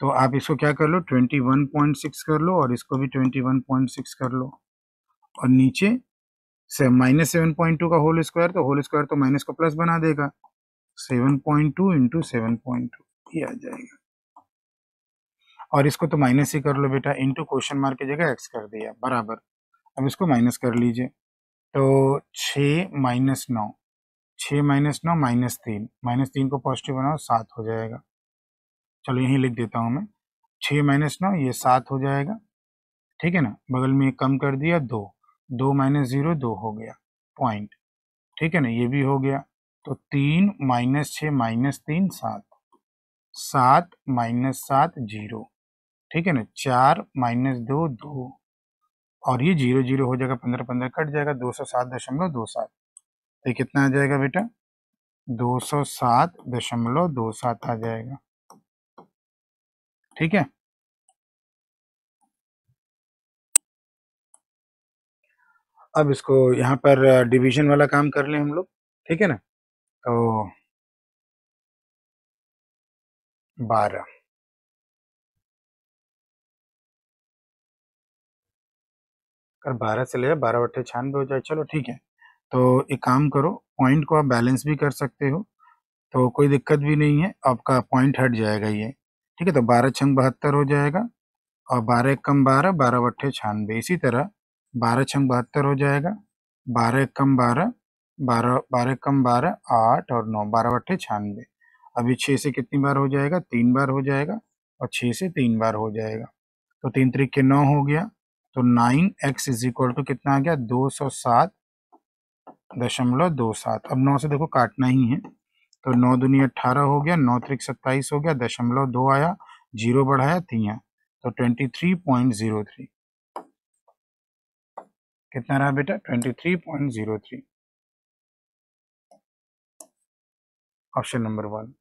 तो आप इसको क्या कर लो ट्वेंटी वन पॉइंट सिक्स कर लो और इसको भी ट्वेंटी वन पॉइंट सिक्स कर लो और नीचे से माइनस सेवन पॉइंट टू का होल स्क्वायर तो होल स्क्वायर तो माइनस को प्लस बना देगा seven point two into seven point two ये आ जाएगा और इसको तो माइनस ही कर लो बेटा इंटू क्वेश्चन मार्क की जगह एक्स कर दिया बराबर अब इसको माइनस कर लीजिए तो छः माइनस नौ छः माइनस नौ माइनस तीन माइनस तीन को पॉजिटिव बनाओ सात हो जाएगा चलो यहीं लिख देता हूँ मैं छः माइनस नौ ये सात हो जाएगा ठीक है ना बगल में कम कर दिया दो दो माइनस ज़ीरो दो हो गया पॉइंट ठीक है ना ये भी हो गया तो तीन माइनस छ माइनस तीन सात सात माइनस सात जीरो ठीक है ना चार माइनस दो दो और ये जीरो जीरो हो जाएगा पंद्रह पंद्रह कट जाएगा दो सौ सात दशमलव दो सात तो कितना आ जाएगा बेटा दो सौ सात दशमलव दो सात आ जाएगा ठीक है अब इसको यहाँ पर डिवीजन वाला काम कर लें हम लोग ठीक है ना तो बारह अगर बारह से ले बारह बटे छियानवे हो जाए चलो ठीक है तो एक काम करो पॉइंट को आप बैलेंस भी कर सकते हो तो कोई दिक्कत भी नहीं है आपका पॉइंट हट जाएगा ये ठीक है तो बारह छंग बहत्तर हो जाएगा और बारह एक कम बारह बारह बट्ठे छानबे इसी तरह बारह छंग बहत्तर हो जाएगा बारह एक कम बारह बारह बारह एक कम बारह आठ और नौ बारह बट्ठे छानबे अभी छः से कितनी बार हो जाएगा तीन बार हो जाएगा और छः से तीन बार हो जाएगा तो तीन तरीके नौ हो गया तो nine X is equal to कितना आ गया दो सौ सात दशमलव दो सात अब नौ से देखो काटना ही है तो नौ दुनिया अट्ठारह हो गया नौ त्रिक सत्ताईस हो गया दशमलव दो आया जीरो बढ़ाया तीन तो twenty three point zero three कितना रहा बेटा twenty three point zero three option number one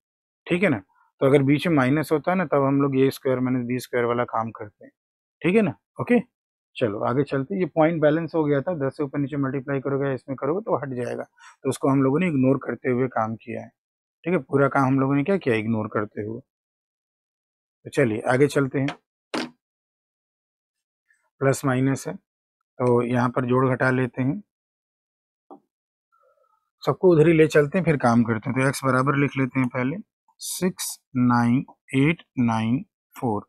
ठीक है ना तो अगर बीच में माइनस होता है ना तब हम लोग A square minus B square वाला काम करते हैं ठीक है ना ओके चलो आगे चलते ये पॉइंट बैलेंस हो गया था दस से ऊपर नीचे मल्टीप्लाई करोगे इसमें करोगे तो हट जाएगा तो उसको हम लोगों ने इग्नोर करते हुए काम किया है ठीक है पूरा काम हम लोगों ने क्या किया इग्नोर करते हुए तो चलिए आगे चलते हैं प्लस माइनस है तो यहाँ पर जोड़ घटा लेते हैं सबको उधर ही ले चलते हैं फिर काम करते हैं तो एक्स बराबर लिख लेते हैं पहले six nine eight nine four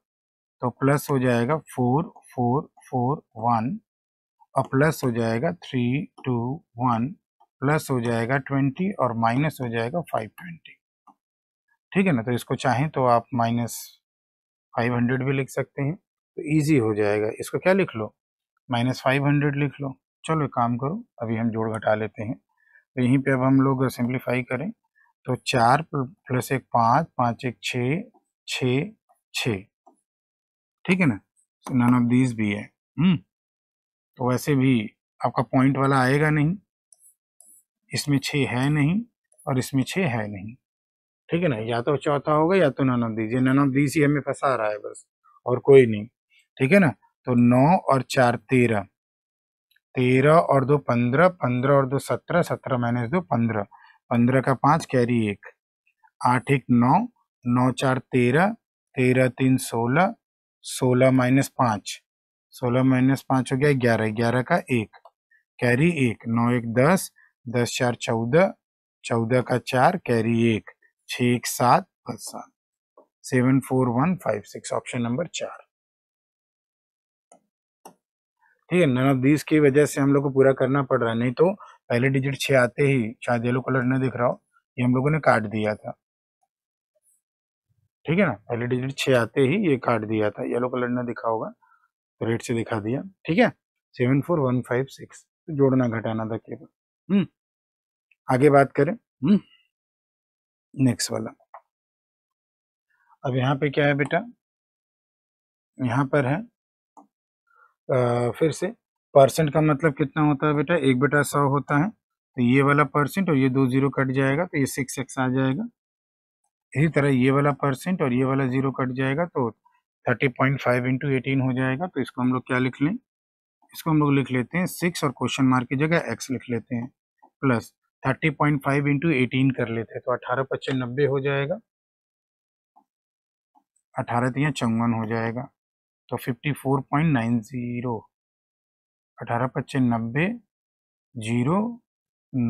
तो प्लस हो जाएगा फोर फोर फोर वन और प्लस हो जाएगा थ्री टू वन प्लस हो जाएगा ट्वेंटी और माइनस हो जाएगा फाइव ट्वेंटी ठीक है ना तो इसको चाहें तो आप माइनस फाइव हंड्रेड भी लिख सकते हैं तो इजी हो जाएगा इसको क्या लिख लो माइनस फाइव हंड्रेड लिख लो चलो एक काम करो अभी हम जोड़ घटा लेते हैं तो यहीं पे अब हम लोग सिंप्लीफाई करें तो चार प्लस एक पाँच पाँच एक छः छः छः ठीक है ना नन ऑफ दीज भी है हम्म तो वैसे भी आपका पॉइंट वाला आएगा नहीं इसमें छः है नहीं और इसमें छः है नहीं ठीक है ना या तो चौथा होगा या तो नन ऑफ दीजिए नन ऑफ दीज ही हमें फंसा रहा है बस और कोई नहीं ठीक है ना तो नौ और चार तेरह तेरह और दो पंद्रह पंद्रह और दो सत्रह सत्रह माइनस दो पंद्रह पंद्रह का पाँच कैरी एक आठ एक नौ नौ चार तेरह तेरह तीन सोलह सोलह माइनस पाँच सोलह माइनस पाँच हो गया ग्यारह ग्यारह का एक कैरी एक नौ एक दस दस चार चौदह चौदह का चार कैरी एक छ एक सात पाँच सात seven four one five six option number चार ठीक है नन ऑफ दीज की वजह से हम लोग को पूरा करना पड़ रहा है नहीं तो पहले डिजिट छः आते ही शायद येलो कलर न दिख रहा हो ये हम लोगों ने काट दिया था ठीक है ना पहले डिजिट छः आते ही ये काट दिया था येलो कलर न दिखा होगा तो रेट से दिखा दिया ठीक है seven four one five six तो जोड़ना घटाना था केवल हम्म आगे बात करें हम्म नेक्स्ट वाला अब यहाँ पे क्या है बेटा यहाँ पर है आ, फिर से परसेंट का मतलब कितना होता है बेटा एक बेटा सौ होता है तो ये वाला परसेंट और ये दो जीरो कट जाएगा तो ये सिक्स एक्स आ जाएगा इसी तरह ये वाला परसेंट और ये वाला जीरो कट जाएगा तो thirty point five into eighteen हो जाएगा तो इसको हम लोग क्या लिख लें इसको हम लोग लिख लेते हैं सिक्स और क्वेश्चन मार्क की जगह एक्स लिख लेते हैं plus thirty point five into eighteen कर लेते हैं तो अठारह पच्चे नब्बे हो जाएगा अठारह तिया चौवन हो जाएगा तो fifty four point nine zero अठारह पच्चे नब्बे जीरो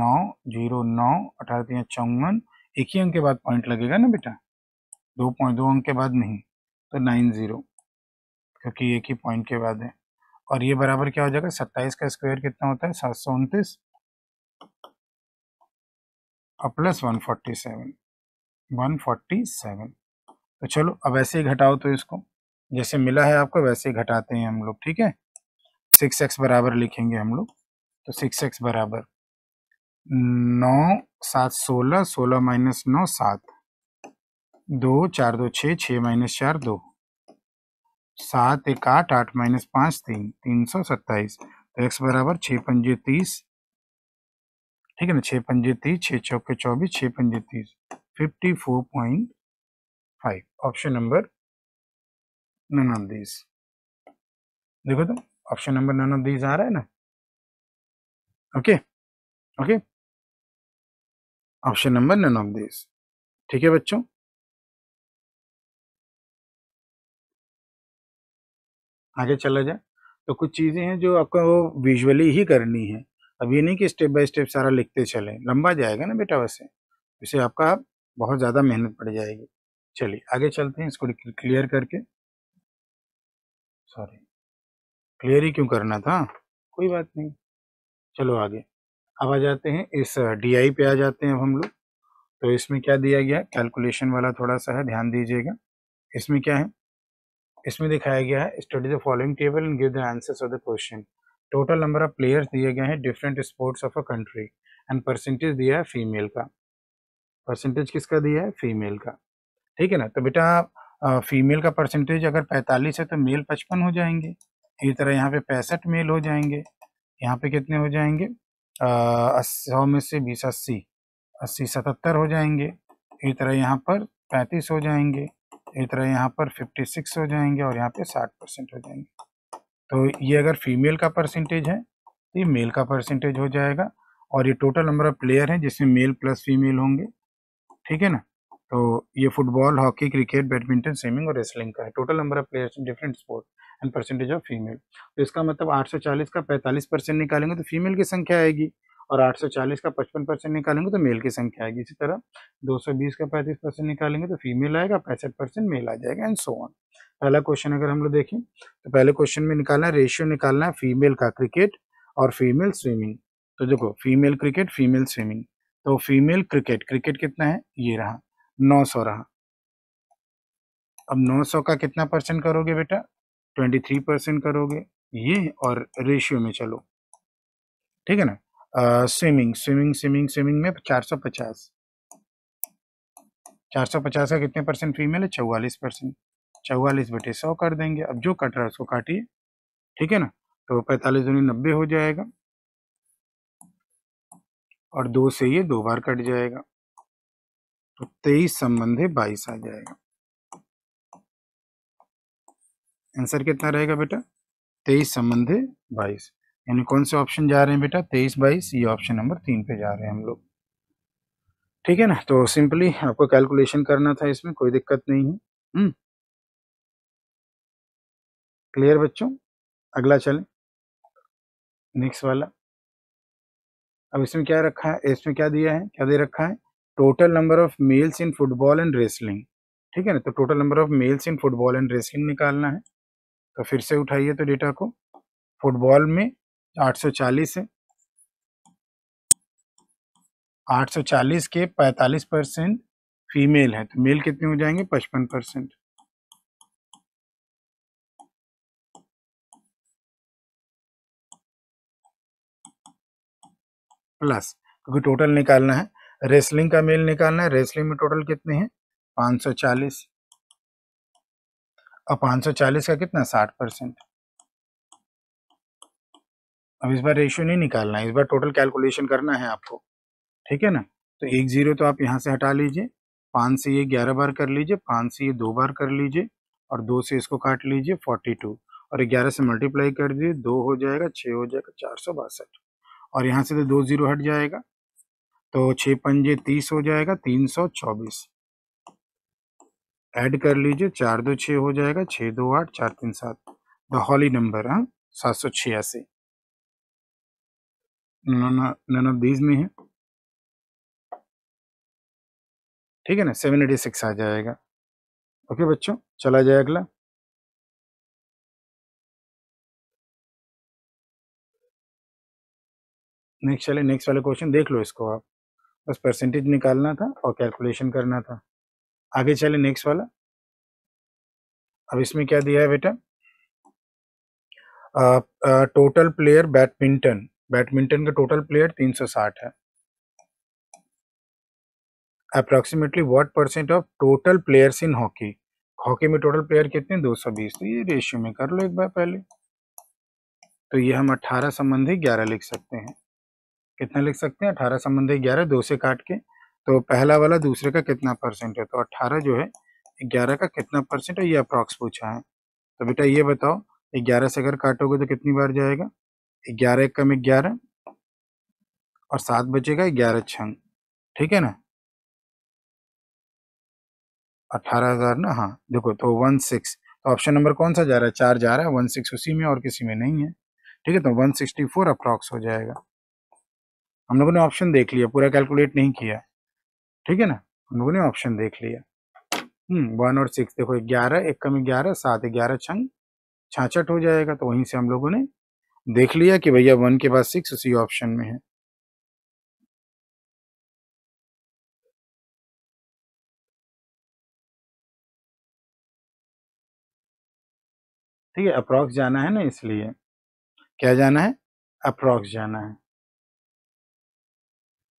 नौ जीरो नौ अठारह तिया चौवन एक ही अंक के बाद पॉइंट लगेगा ना बेटा दो पॉइंट दो अंक के बाद नहीं तो नाइन ज़ीरो क्योंकि एक ही पॉइंट के बाद है और ये बराबर क्या हो जाएगा सत्ताईस का स्क्वायर कितना होता है सात सौ उनतीस और plus one forty seven one forty seven तो चलो अब ऐसे ही घटाओ तो इसको जैसे मिला है आपको वैसे ही घटाते हैं हम लोग ठीक है सिक्स एक्स बराबर लिखेंगे हम लोग तो सिक्स एक्स बराबर नौ सात सोलह सोलह माइनस नौ सात दो चार दो छः छः माइनस चार दो सात एक आठ आठ माइनस पाँच तीन तीन सौ सत्ताईस तो एक्स बराबर छः पंजे तीस ठीक है ना छः पंजे तीस छः चौके चौबीस छः पंजे तीस fifty four point five option number none of these देखो तो option number none of these आ रहा है ना okay okay option number none of these ठीक है बच्चों आगे चला जाए तो कुछ चीज़ें हैं जो आपको वो विजुअली ही करनी है अब ये नहीं कि स्टेप बाय स्टेप सारा लिखते चले लंबा जाएगा ना बेटा वैसे इसे आपका बहुत ज़्यादा मेहनत पड़ जाएगी चलिए आगे चलते हैं इसको क्लियर करके सॉरी क्लियर ही क्यों करना था कोई बात नहीं चलो आगे अब आ जाते हैं इस डी पे आ जाते हैं अब हम लोग तो इसमें क्या दिया गया कैलकुलेशन वाला थोड़ा सा है ध्यान दीजिएगा इसमें क्या है इसमें दिखाया गया है study the following table and give the answers of the question total number of players दिए गए हैं different sports of a country and percentage दिया है फीमेल का परसेंटेज किसका दिया है फीमेल का ठीक है ना तो बेटा फीमेल का परसेंटेज अगर 45 है तो मेल 55 हो जाएंगे इसी तरह यहाँ पे पैंसठ मेल हो जाएंगे यहाँ पे कितने हो जाएंगे सौ में से बीस अस्सी अस्सी सतहत्तर हो जाएंगे इसी तरह यहाँ पर पैंतीस हो जाएंगे इस तरह यहाँ पर 56 हो जाएंगे और यहाँ पे 60 परसेंट हो जाएंगे तो ये अगर फीमेल का परसेंटेज है तो ये मेल का परसेंटेज हो जाएगा और ये टोटल नंबर ऑफ प्लेयर हैं जिसमें मेल प्लस फीमेल होंगे ठीक है ना तो ये football hockey cricket badminton swimming और रेसलिंग का है total number of players in different sport and percentage of female तो इसका मतलब 840 का 45 परसेंट निकालेंगे तो फीमेल की संख्या आएगी और 840 का 55 परसेंट निकालेंगे तो मेल की संख्या आएगी इसी तरह 220 का 35 परसेंट निकालेंगे तो फीमेल आएगा पैंसठ परसेंट मेल आ जाएगा एंड सो ऑन पहला क्वेश्चन अगर हम लोग देखें तो पहले क्वेश्चन में निकालना है रेशियो निकालना है फीमेल का क्रिकेट और फीमेल स्विमिंग तो देखो फीमेल क्रिकेट फीमेल स्विमिंग तो फीमेल क्रिकेट क्रिकेट कितना है ये रहा नौ रहा अब 900 का कितना परसेंट करोगे बेटा 23 परसेंट करोगे ये और रेशियो में चलो ठीक है ना स्विमिंग स्विमिंग स्विमिंग स्विमिंग में चार सौ पचास चार सौ पचास का कितने परसेंट फीमेल है चौवालीस परसेंट चौवालीस बटे सौ कर देंगे अब जो कट रहा है उसको काटिए ठीक है ना तो पैंतालीस दूनी नब्बे हो जाएगा और दो से ये दो बार कट जाएगा तो तेईस है बाईस आ जाएगा आंसर कितना रहेगा बेटा तेईस है बाईस यानी कौन से ऑप्शन जा रहे हैं बेटा तेईस बाईस ये ऑप्शन नंबर तीन पे जा रहे हैं हम लोग ठीक है ना तो सिंपली आपको कैलकुलेशन करना था इसमें कोई दिक्कत नहीं है क्लियर हम्म। बच्चों अगला चलें नेक्स्ट वाला अब इसमें क्या रखा है इसमें क्या दिया है क्या दे रखा है total number of males in football and wrestling ठीक है ना तो total number of males in football and wrestling निकालना है तो फिर से उठाइए तो डेटा को फुटबॉल में आठ सौ चालीस है आठ सौ चालीस के पैतालीस परसेंट फीमेल है तो मेल कितने हो जाएंगे पचपन परसेंट प्लस क्योंकि तो टोटल निकालना है रेसलिंग का मेल निकालना है रेसलिंग में टोटल कितने हैं 540 और 540 का कितना 60 परसेंट अब इस बार रेशियो नहीं निकालना है इस बार टोटल कैलकुलेशन करना है आपको ठीक है ना तो एक ज़ीरो तो आप यहाँ से हटा लीजिए पाँच से ये ग्यारह बार कर लीजिए पाँच से ये दो बार कर लीजिए और दो से इसको काट लीजिए फोर्टी टू और ग्यारह से मल्टीप्लाई कर दीजिए दो हो जाएगा छः हो जाएगा चार सौ बासठ और यहाँ से तो दो ज़ीरो हट जाएगा तो छः पंजे तीस हो जाएगा तीन सौ चौबीस ऐड कर लीजिए चार दो छः हो जाएगा छः दो आठ चार तीन सात द हॉली नंबर हाँ सात सौ छियासी नन ऑफ दीज में है ठीक है ना सेवन एटी सिक्स आ जाएगा ओके बच्चों चला जाए अगला नेक्स्ट चले नेक्स्ट वाले क्वेश्चन देख लो इसको आप बस परसेंटेज निकालना था और कैलकुलेशन करना था आगे चले नेक्स्ट वाला अब इसमें क्या दिया है बेटा टोटल प्लेयर बैडमिंटन बैडमिंटन का टोटल प्लेयर 360 है approximately what percent of total players in hockey hockey में टोटल प्लेयर कितने 220 तो ये रेशियो में कर लो एक बार पहले तो ये हम 18 संबंधी 11 लिख सकते हैं कितना लिख सकते हैं 18 संबंधी 11 दो से काट के तो पहला वाला दूसरे का कितना परसेंट है तो 18 जो है 11 का कितना परसेंट है ये अप्रॉक्स पूछा है तो बेटा ये बताओ ग्यारह से अगर काटोगे तो कितनी बार जाएगा ग्यारह एक कम ग्यारह और सात बचेगा ग्यारह छंग ठीक है ना अठारह हजार ना हाँ देखो तो वन सिक्स तो ऑप्शन नंबर कौन सा जा रहा है चार जा रहा है वन सिक्स उसी में और किसी में नहीं है ठीक है तो वन सिक्सटी फोर अप्रॉक्स हो जाएगा हम लोगों ने ऑप्शन देख लिया पूरा कैलकुलेट नहीं किया ठीक है ना हम लोगों ने ऑप्शन देख लिया हम्म, वन और सिक्स देखो ग्यारह एक कम ग्यारह सात ग्यारह छंग छाछठ हो जाएगा तो वहीं से हम लोगों ने देख लिया कि भैया वन के बाद सिक्स उसी ऑप्शन में है ठीक है अप्रॉक्स जाना है ना इसलिए क्या जाना है अप्रॉक्स जाना है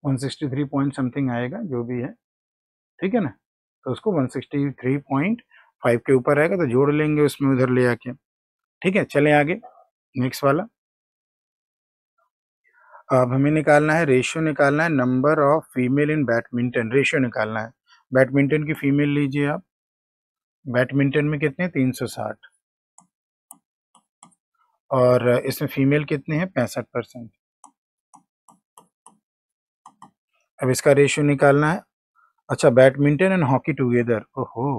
163 पॉइंट समथिंग आएगा जो भी है ठीक है ना तो उसको 163.5 के ऊपर आएगा तो जोड़ लेंगे उसमें उधर ले आके ठीक है चले आगे नेक्स्ट वाला अब हमें निकालना है रेशियो निकालना है number of female in badminton ratio निकालना है बैडमिंटन की फीमेल लीजिए आप बैडमिंटन में कितने तीन सौ साठ और इसमें फीमेल कितने हैं पैंसठ परसेंट अब इसका रेशियो निकालना है अच्छा बैडमिंटन एंड हॉकी टुगेदर ओहो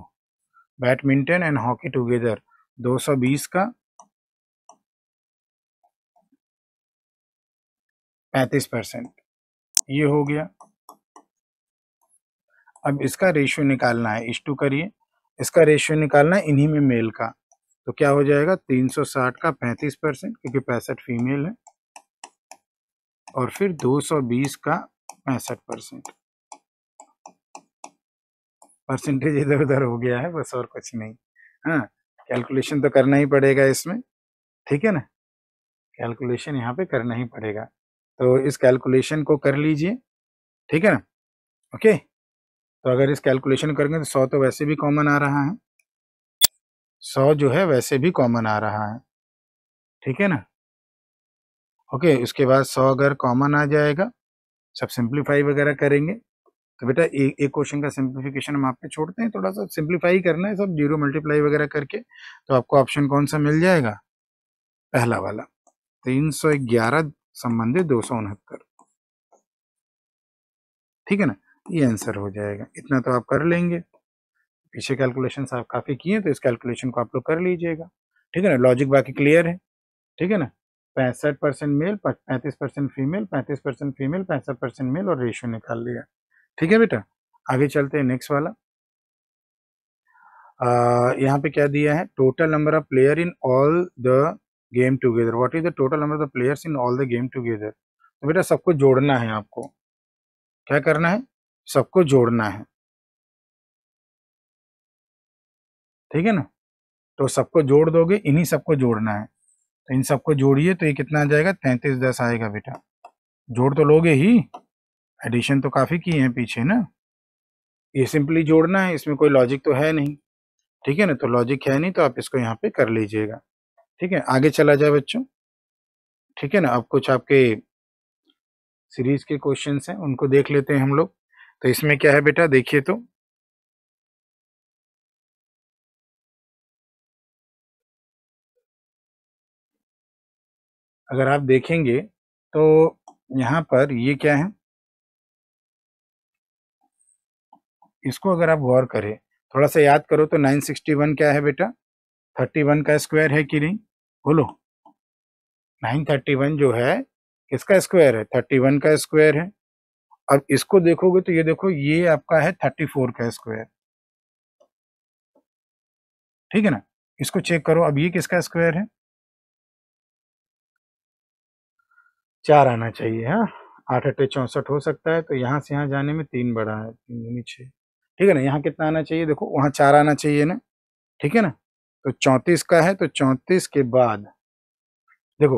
बैडमिंटन एंड हॉकी टुगेदर दो सौ बीस का पैंतीस परसेंट ये हो गया अब इसका रेशियो निकालना है इस टू करिए इसका रेशियो निकालना है इन्हीं में मेल का तो क्या हो जाएगा 360 का 35 परसेंट क्योंकि पैंसठ फीमेल है और फिर 220 का पैंसठ परसेंट परसेंटेज इधर उधर हो गया है बस और कुछ नहीं हाँ कैलकुलेशन तो करना ही पड़ेगा इसमें ठीक है ना कैलकुलेशन यहाँ पे करना ही पड़ेगा तो इस कैलकुलेशन को कर लीजिए ठीक है ना ओके तो अगर इस कैलकुलेशन करेंगे तो सौ तो वैसे भी कॉमन आ रहा है सौ जो है वैसे भी कॉमन आ रहा है ठीक है ना ओके उसके बाद सौ अगर कॉमन आ जाएगा सब तो सिंप्लीफाई वगैरह करेंगे तो बेटा ए, एक क्वेश्चन का सिंप्लीफिकेशन हम आप पे छोड़ते हैं थोड़ा सा सिंप्लीफाई करना है सब जीरो मल्टीप्लाई वगैरह करके तो आपको ऑप्शन कौन सा मिल जाएगा पहला वाला तीन सौ ग्यारह संबंधित दो सौ उनहत्तर ठीक है ना ये आंसर हो जाएगा इतना तो आप कर लेंगे पीछे कैलकुलेशन आप काफ़ी किए तो इस कैलकुलेशन को आप लोग कर लीजिएगा ठीक है ना लॉजिक बाकी क्लियर है ठीक है ना पैंसठ परसेंट मेल पैंतीस परसेंट फीमेल पैंतीस परसेंट फीमेल पैंसठ परसेंट मेल और रेशियो निकाल लिया ठीक है बेटा आगे चलते हैं नेक्स्ट वाला आ, यहाँ पे क्या दिया है total number of player in all the game together what is the total number of the players in all the game together तो बेटा सबको जोड़ना है आपको क्या करना है सबको जोड़ना है ठीक है ना तो सबको जोड़ दोगे इन्हीं सबको जोड़ना है तो इन सबको जोड़िए तो ये कितना आ जाएगा तैंतीस दस आएगा बेटा जोड़ तो लोगे ही एडिशन तो काफ़ी किए हैं पीछे ना ये सिंपली जोड़ना है इसमें कोई लॉजिक तो है नहीं ठीक है ना तो लॉजिक है नहीं तो आप इसको यहाँ पे कर लीजिएगा ठीक है आगे चला जाए बच्चों ठीक है ना अब कुछ आपके सीरीज के क्वेश्चन हैं उनको देख लेते हैं हम लोग तो इसमें क्या है बेटा देखिए तो अगर आप देखेंगे तो यहां पर ये क्या है इसको अगर आप गौर करें थोड़ा सा याद करो तो 961 क्या है बेटा थर्टी वन का स्क्वायर है कि नहीं बोलो नाइन थर्टी वन जो है किसका स्क्वायर है थर्टी वन का स्क्वायर है अब इसको देखोगे तो ये देखो ये आपका है थर्टी फोर का स्क्वायर ठीक है ना इसको चेक करो अब ये किसका स्क्वायर है चार आना चाहिए हाँ आठ अट्ठे चौंसठ हो सकता है तो यहाँ से यहाँ जाने में तीन बड़ा है तीन छह छः ठीक है ना यहाँ कितना आना चाहिए देखो वहाँ चार आना चाहिए ना ठीक है ना तो चौंतीस का है तो चौंतीस के बाद देखो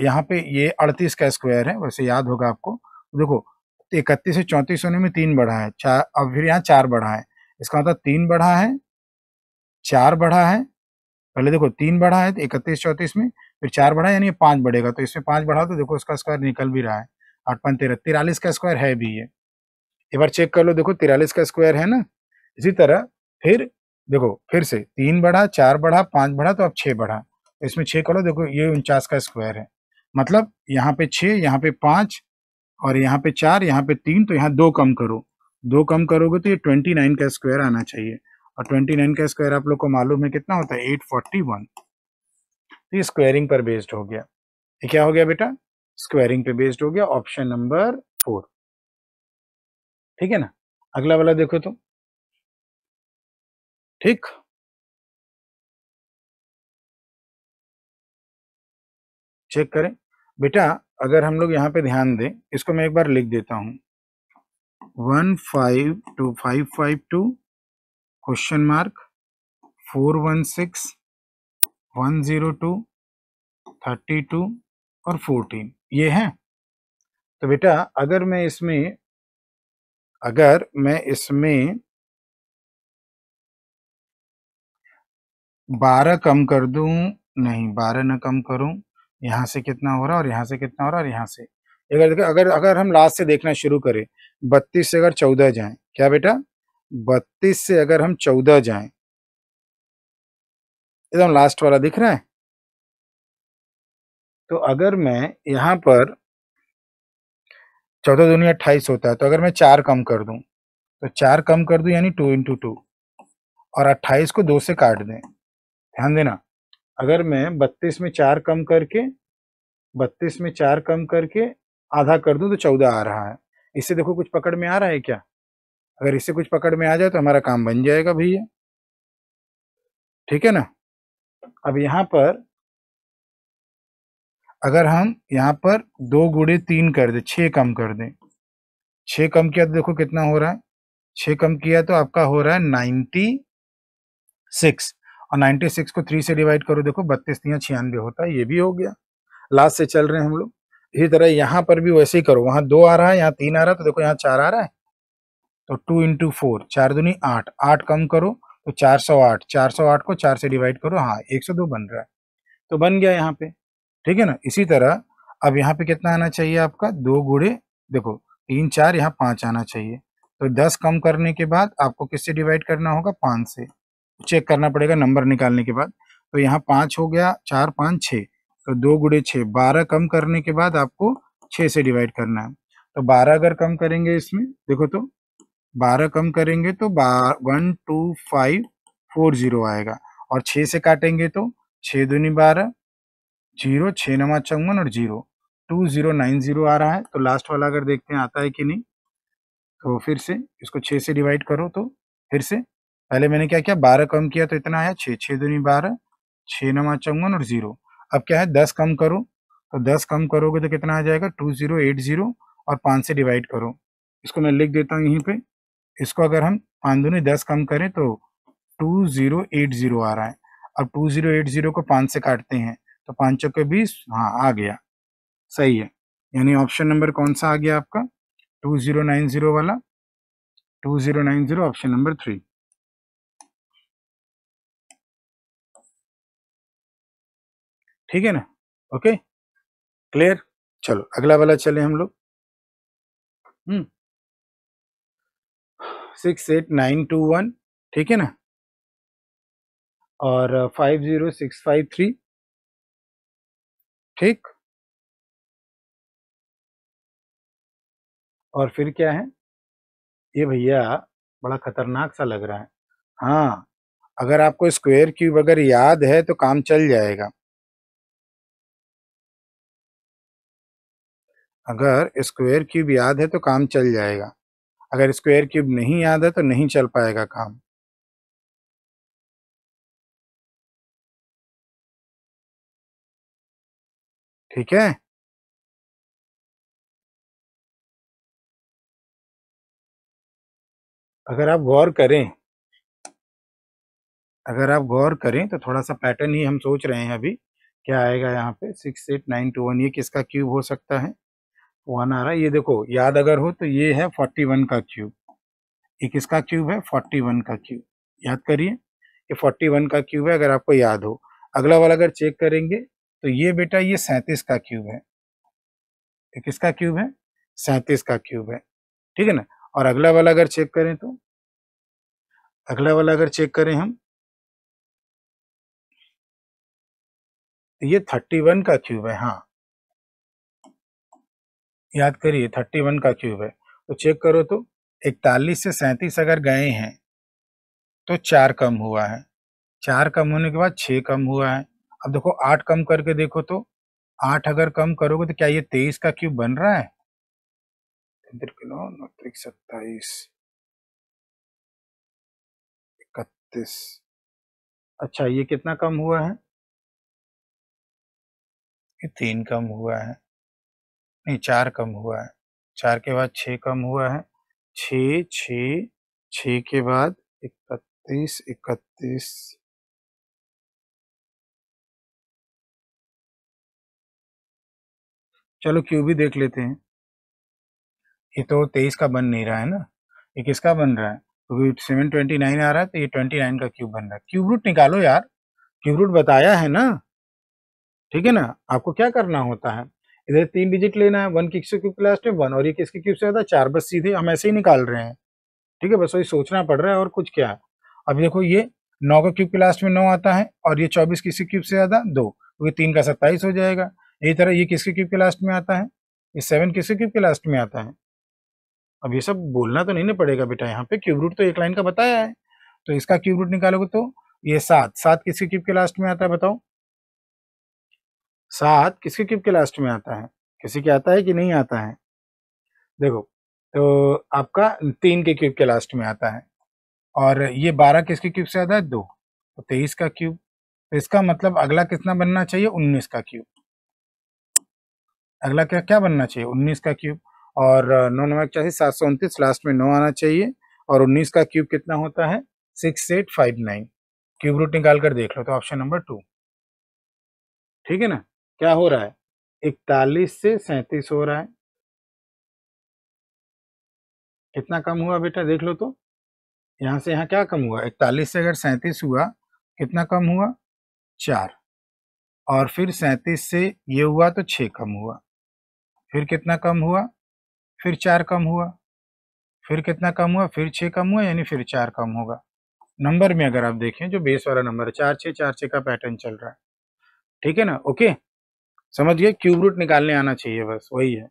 यहाँ पे ये अड़तीस का स्क्वायर है वैसे याद होगा आपको देखो इकतीस से चौंतीस होने में तीन बढ़ा है चार अब फिर यहाँ चार बढ़ा है इसका मतलब तीन बढ़ा है चार बढ़ा है पहले देखो तीन बढ़ा है तो इकतीस चौंतीस में फिर चार बढ़ा यानी पाँच बढ़ेगा तो इसमें पाँच बढ़ा तो देखो उसका स्क्वायर निकल भी रहा है आठ पाँच तेरह तिरालीस का स्क्वायर है भी ये एक बार चेक कर लो देखो तिरालीस का स्क्वायर है ना इसी तरह फिर देखो फिर से तीन बढ़ा चार बढ़ा पांच बढ़ा तो अब छः बढ़ा इसमें छः करो देखो ये उनचास का स्क्वायर है मतलब यहाँ पे छः यहाँ पे पाँच और यहाँ पे चार यहाँ पे तीन तो यहाँ दो कम करो दो कम करोगे तो ये ट्वेंटी नाइन का स्क्वायर आना चाहिए और ट्वेंटी नाइन का स्क्वायर आप लोग को मालूम है कितना होता है एट फोर्टी वन तो ये स्क्वायरिंग पर बेस्ड हो गया ये क्या हो गया बेटा स्क्वायरिंग पे बेस्ड हो गया ऑप्शन नंबर फोर ठीक है ना अगला वाला देखो तो ठीक चेक करें बेटा अगर हम लोग यहाँ पे ध्यान दें इसको मैं एक बार लिख देता हूं one five two five five two question mark four one six one zero two thirty two और फोर्टीन ये है तो बेटा अगर मैं इसमें अगर मैं इसमें बारह कम कर दूं नहीं बारह न कम करूं यहाँ से कितना हो रहा और यहाँ से कितना हो रहा और यहाँ से अगर अगर अगर हम लास्ट से देखना शुरू करें बत्तीस से अगर चौदह जाएं क्या बेटा बत्तीस से अगर हम चौदह जाएं एकदम लास्ट वाला दिख रहा है तो अगर मैं यहाँ पर चौदह दूनी अट्ठाईस होता है तो अगर मैं चार कम कर दूं तो चार कम कर दूं यानी टू इंटू टू और अट्ठाईस को दो से काट दें ध्यान देना अगर मैं बत्तीस में चार कम करके बत्तीस में चार कम करके आधा कर दूं तो चौदह आ रहा है इससे देखो कुछ पकड़ में आ रहा है क्या अगर इससे कुछ पकड़ में आ जाए तो हमारा काम बन जाएगा भैया ठीक है ना अब यहाँ पर अगर हम यहाँ पर दो गुड़े तीन कर दें छः कम कर दें छः कम किया तो देखो कितना हो रहा है छः कम किया तो आपका हो रहा है नाइन्टी सिक्स और 96 को 3 से डिवाइड करो देखो बत्तीस तिया छियानवे होता है ये भी हो गया लास्ट से चल रहे हैं हम लोग इसी तरह यहाँ पर भी वैसे ही करो वहाँ दो आ रहा है यहाँ तीन आ रहा है तो देखो यहाँ चार आ रहा है तो टू इंटू फोर चार दूनी आठ आठ कम करो तो चार सौ आठ चार सौ आठ को चार से डिवाइड करो हाँ एक सौ दो बन रहा है तो बन गया यहाँ पे ठीक है ना इसी तरह अब यहाँ पे कितना आना चाहिए आपका दो गुड़े देखो तीन चार यहाँ पाँच आना चाहिए तो दस कम करने के बाद आपको किससे डिवाइड करना होगा पाँच से चेक करना पड़ेगा नंबर निकालने के बाद तो यहाँ पाँच हो गया चार पाँच छः तो दो गुड़े छः बारह कम करने के बाद आपको छः से डिवाइड करना है तो बारह अगर कम करेंगे इसमें देखो तो बारह कम करेंगे तो one two five four zero आएगा और छः से काटेंगे तो छः दूनी बारह जीरो छः नवा चौवन और zero two zero nine zero आ रहा है तो लास्ट वाला अगर देखते हैं आता है कि नहीं तो फिर से इसको छः से डिवाइड करो तो फिर से पहले मैंने क्या किया बारह कम किया तो इतना आया छः छः दूनी बारह छः नवा चौवन और जीरो अब क्या है दस कम करो तो दस कम करोगे तो कितना आ जाएगा टू जीरो एट जीरो और पाँच से डिवाइड करो इसको मैं लिख देता हूँ यहीं पे इसको अगर हम पाँच दूनी दस कम करें तो टू जीरो एट जीरो आ रहा है अब टू जीरो एट जीरो को पाँच से काटते हैं तो पाँच चौके बीस हाँ आ गया सही है यानी ऑप्शन नंबर कौन सा आ गया आपका टू जीरो नाइन जीरो वाला two zero nine zero option number three ठीक है ना ओके क्लियर चलो अगला वाला चले हम लोग six eight nine two one ठीक है ना और five zero six five three ठीक और फिर क्या है ये भैया बड़ा खतरनाक सा लग रहा है हाँ अगर आपको स्क्वायर क्यूब अगर याद है तो काम चल जाएगा अगर स्क्वायर क्यूब याद है तो काम चल जाएगा अगर स्क्वायर क्यूब नहीं याद है तो नहीं चल पाएगा काम ठीक है अगर आप गौर करें अगर आप गौर करें तो थोड़ा सा पैटर्न ही हम सोच रहे हैं अभी क्या आएगा यहाँ पे six eight nine two one ये किसका क्यूब हो सकता है वन आ रहा है ये देखो याद अगर हो तो ये है फोर्टी वन का क्यूब ये किसका क्यूब है फोर्टी वन का क्यूब याद करिए ये फोर्टी वन का क्यूब है अगर आपको याद हो अगला वाला अगर चेक करेंगे तो ये बेटा ये सैंतीस का क्यूब है ये किसका क्यूब है सैंतीस का क्यूब है ठीक है ना और अगला वाला अगर चेक करें तो अगला वाला अगर चेक करें हम तो ये थर्टी वन का क्यूब है हाँ याद करिए थर्टी वन का क्यूब है तो चेक करो तो इकतालीस से सैंतीस अगर गए हैं तो चार कम हुआ है चार कम होने के बाद छः कम हुआ है अब देखो आठ कम करके देखो तो आठ अगर कम करोगे तो क्या ये तेईस का क्यूब बन रहा है सत्ताईस इकतीस अच्छा ये कितना कम हुआ है ये तीन कम हुआ है नहीं चार कम हुआ है चार के बाद छः कम हुआ है छ छ छ के बाद इकतीस इकतीस चलो क्यों भी देख लेते हैं ये तो तेईस का बन नहीं रहा है ना ये किसका बन रहा है क्योंकि सेवन ट्वेंटी नाइन आ रहा है तो ये ट्वेंटी नाइन का क्यूब बन रहा है क्यूब रूट निकालो यार क्यूब रूट बताया है ना ठीक है ना आपको क्या करना होता है इधर तीन डिजिट लेना है वन किस क्यूब लास्ट है वन और ये किसके क्यूब से होता है चार बस सीधे हम ऐसे ही निकाल रहे हैं ठीक है बस वही सोचना पड़ रहा है और कुछ क्या है अब देखो ये नौ का क्यूब के लास्ट में नौ आता है और ये चौबीस किसी क्यूब से ज़्यादा दो क्योंकि तीन का सत्ताईस हो जाएगा इसी तरह ये किसके क्यूब के लास्ट में आता है ये सेवन किसके क्यूब के लास्ट में आता है अब ये सब बोलना तो नहीं ना पड़ेगा बेटा यहाँ पे क्यूब रूट तो एक लाइन का बताया है तो इसका क्यूब रूट निकालोगे तो ये सात सात किसके क्यूब के लास्ट में आता है बताओ सात किसके क्यूब के लास्ट में आता है किसी के आता है कि नहीं आता है देखो तो आपका तीन के क्यूब के लास्ट में आता है और ये बारह किसके क्यूब से आता है दो तो तेईस का क्यूब तो इसका मतलब अगला कितना बनना चाहिए उन्नीस का क्यूब अगला क्या क्या बनना चाहिए उन्नीस का क्यूब और नौ नौ चाहिए सात सौ उनतीस लास्ट में नौ आना चाहिए और उन्नीस का क्यूब कितना होता है six eight five nine cube root निकाल कर देख लो तो ऑप्शन नंबर टू ठीक है ना क्या हो रहा है इकतालीस से सैतीस हो रहा है कितना कम हुआ बेटा देख लो तो यहां से यहाँ क्या कम हुआ इकतालीस से अगर सैतीस हुआ कितना कम हुआ चार और फिर सैतीस से ये हुआ तो छ कम हुआ फिर कितना कम हुआ फिर चार कम हुआ फिर कितना कम हुआ फिर छः कम हुआ यानी फिर चार कम होगा नंबर में अगर आप देखें जो बेस वाला नंबर चार छः चार छः का पैटर्न चल रहा है ठीक है ना ओके समझिए क्यूब रूट निकालने आना चाहिए बस वही है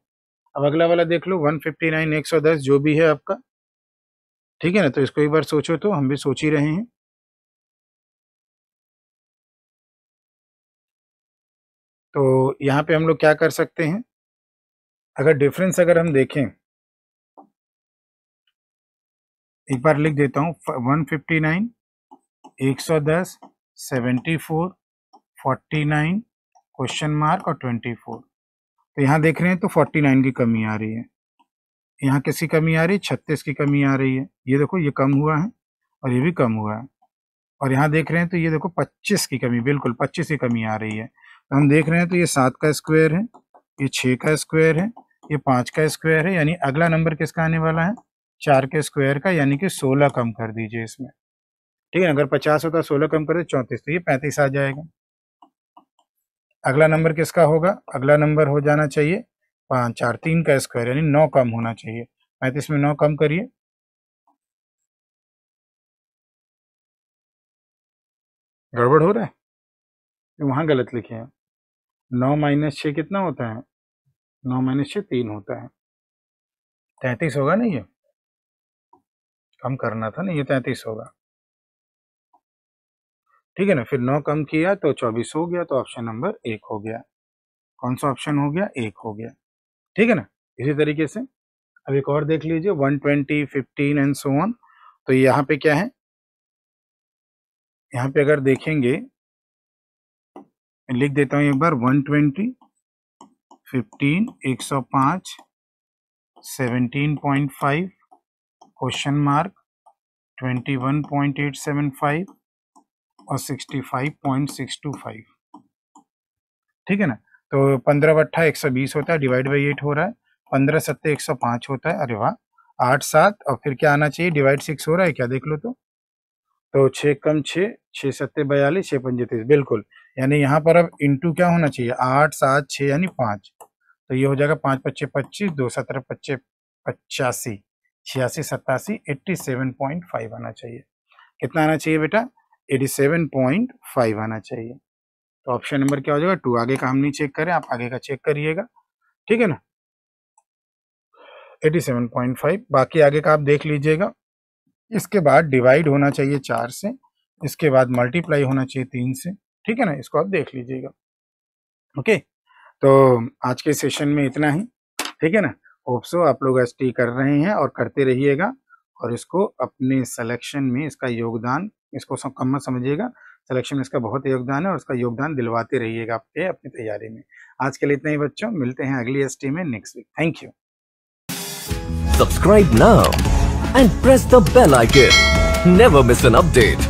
अब अगला वाला देख लो 159 110 जो भी है आपका ठीक है ना तो इसको एक बार सोचो तो हम भी सोच ही रहे हैं तो यहाँ पे हम लोग क्या कर सकते हैं अगर डिफरेंस अगर हम देखें एक बार लिख देता हूँ 159 110 74 नाइन क्वेश्चन मार्क और ट्वेंटी फोर तो यहाँ देख रहे हैं तो फोर्टी नाइन की कमी आ रही है यहाँ किसकी कमी आ रही है छत्तीस की कमी आ रही है ये देखो ये कम हुआ है और ये भी कम हुआ है और यहाँ देख रहे हैं तो ये देखो पच्चीस की कमी बिल्कुल पच्चीस की कमी आ रही है तो हम देख रहे हैं तो ये सात का स्क्वायर है ये छः का स्क्वायर है ये पाँच का स्क्वायर है यानी अगला नंबर किसका आने वाला है चार के स्क्वायर का यानी कि सोलह कम कर दीजिए इसमें ठीक है अगर पचास होता है सोलह कम दे चौंतीस तो ये पैंतीस आ जाएगा अगला नंबर किसका होगा अगला नंबर हो जाना चाहिए पाँच चार तीन का स्क्वायर यानी नौ कम होना चाहिए पैंतीस में नौ कम करिए गड़बड़ हो रहा है वहाँ गलत लिखे हैं नौ माइनस छः कितना होता है नौ माइनस छः तीन होता है तैंतीस होगा ना ये कम करना था ना ये तैंतीस होगा ठीक है ना फिर नौ कम किया तो चौबीस हो गया तो ऑप्शन नंबर एक हो गया कौन सा ऑप्शन हो गया एक हो गया ठीक है ना इसी तरीके से अब एक और देख लीजिए one twenty fifteen and so one तो यहाँ पे क्या है यहाँ पे अगर देखेंगे लिख देता हूँ एक बार वन ट्वेंटी फिफ्टीन एक सौ पाँच seventeen point five question mark twenty one point eight seven five और sixty five point six two five ठीक है ना तो पंद्रह बट्ठा एक सौ बीस होता है डिवाइड बाई एट हो रहा है पंद्रह सत्तर एक सौ पाँच होता है अरे वाह आठ सात और फिर क्या आना चाहिए डिवाइड सिक्स हो रहा है क्या देख लो तो तो छः कम छः छः सत्तर बयालीस छः पंजे तीस बिल्कुल यानी यहाँ पर अब इंटू क्या होना चाहिए आठ सात छः यानी पाँच तो ये हो जाएगा पाँच पच्चे पच्चीस दो सत्रह पच्चे पचासी छियासी सत्तासी एट्टी सेवन पॉइंट फाइव आना चाहिए कितना आना चाहिए बेटा 87.5 आना चाहिए तो ऑप्शन नंबर क्या हो जाएगा टू आगे का हम नहीं चेक करें आप आगे का चेक करिएगा ठीक है ना 87.5 बाकी आगे का आप देख लीजिएगा इसके बाद डिवाइड होना चाहिए चार से इसके बाद मल्टीप्लाई होना चाहिए तीन से ठीक है ना इसको आप देख लीजिएगा ओके तो आज के सेशन में इतना ही ठीक है ना होप आप लोग एस कर रहे हैं और करते रहिएगा और इसको अपने सिलेक्शन में इसका योगदान इसको मत समझिएगा सिलेक्शन में इसका बहुत योगदान है और इसका योगदान दिलवाते रहिएगा आपके अपनी तैयारी में आज के लिए इतना ही बच्चों मिलते हैं अगली एस में next week thank you subscribe now and press the bell icon never miss an update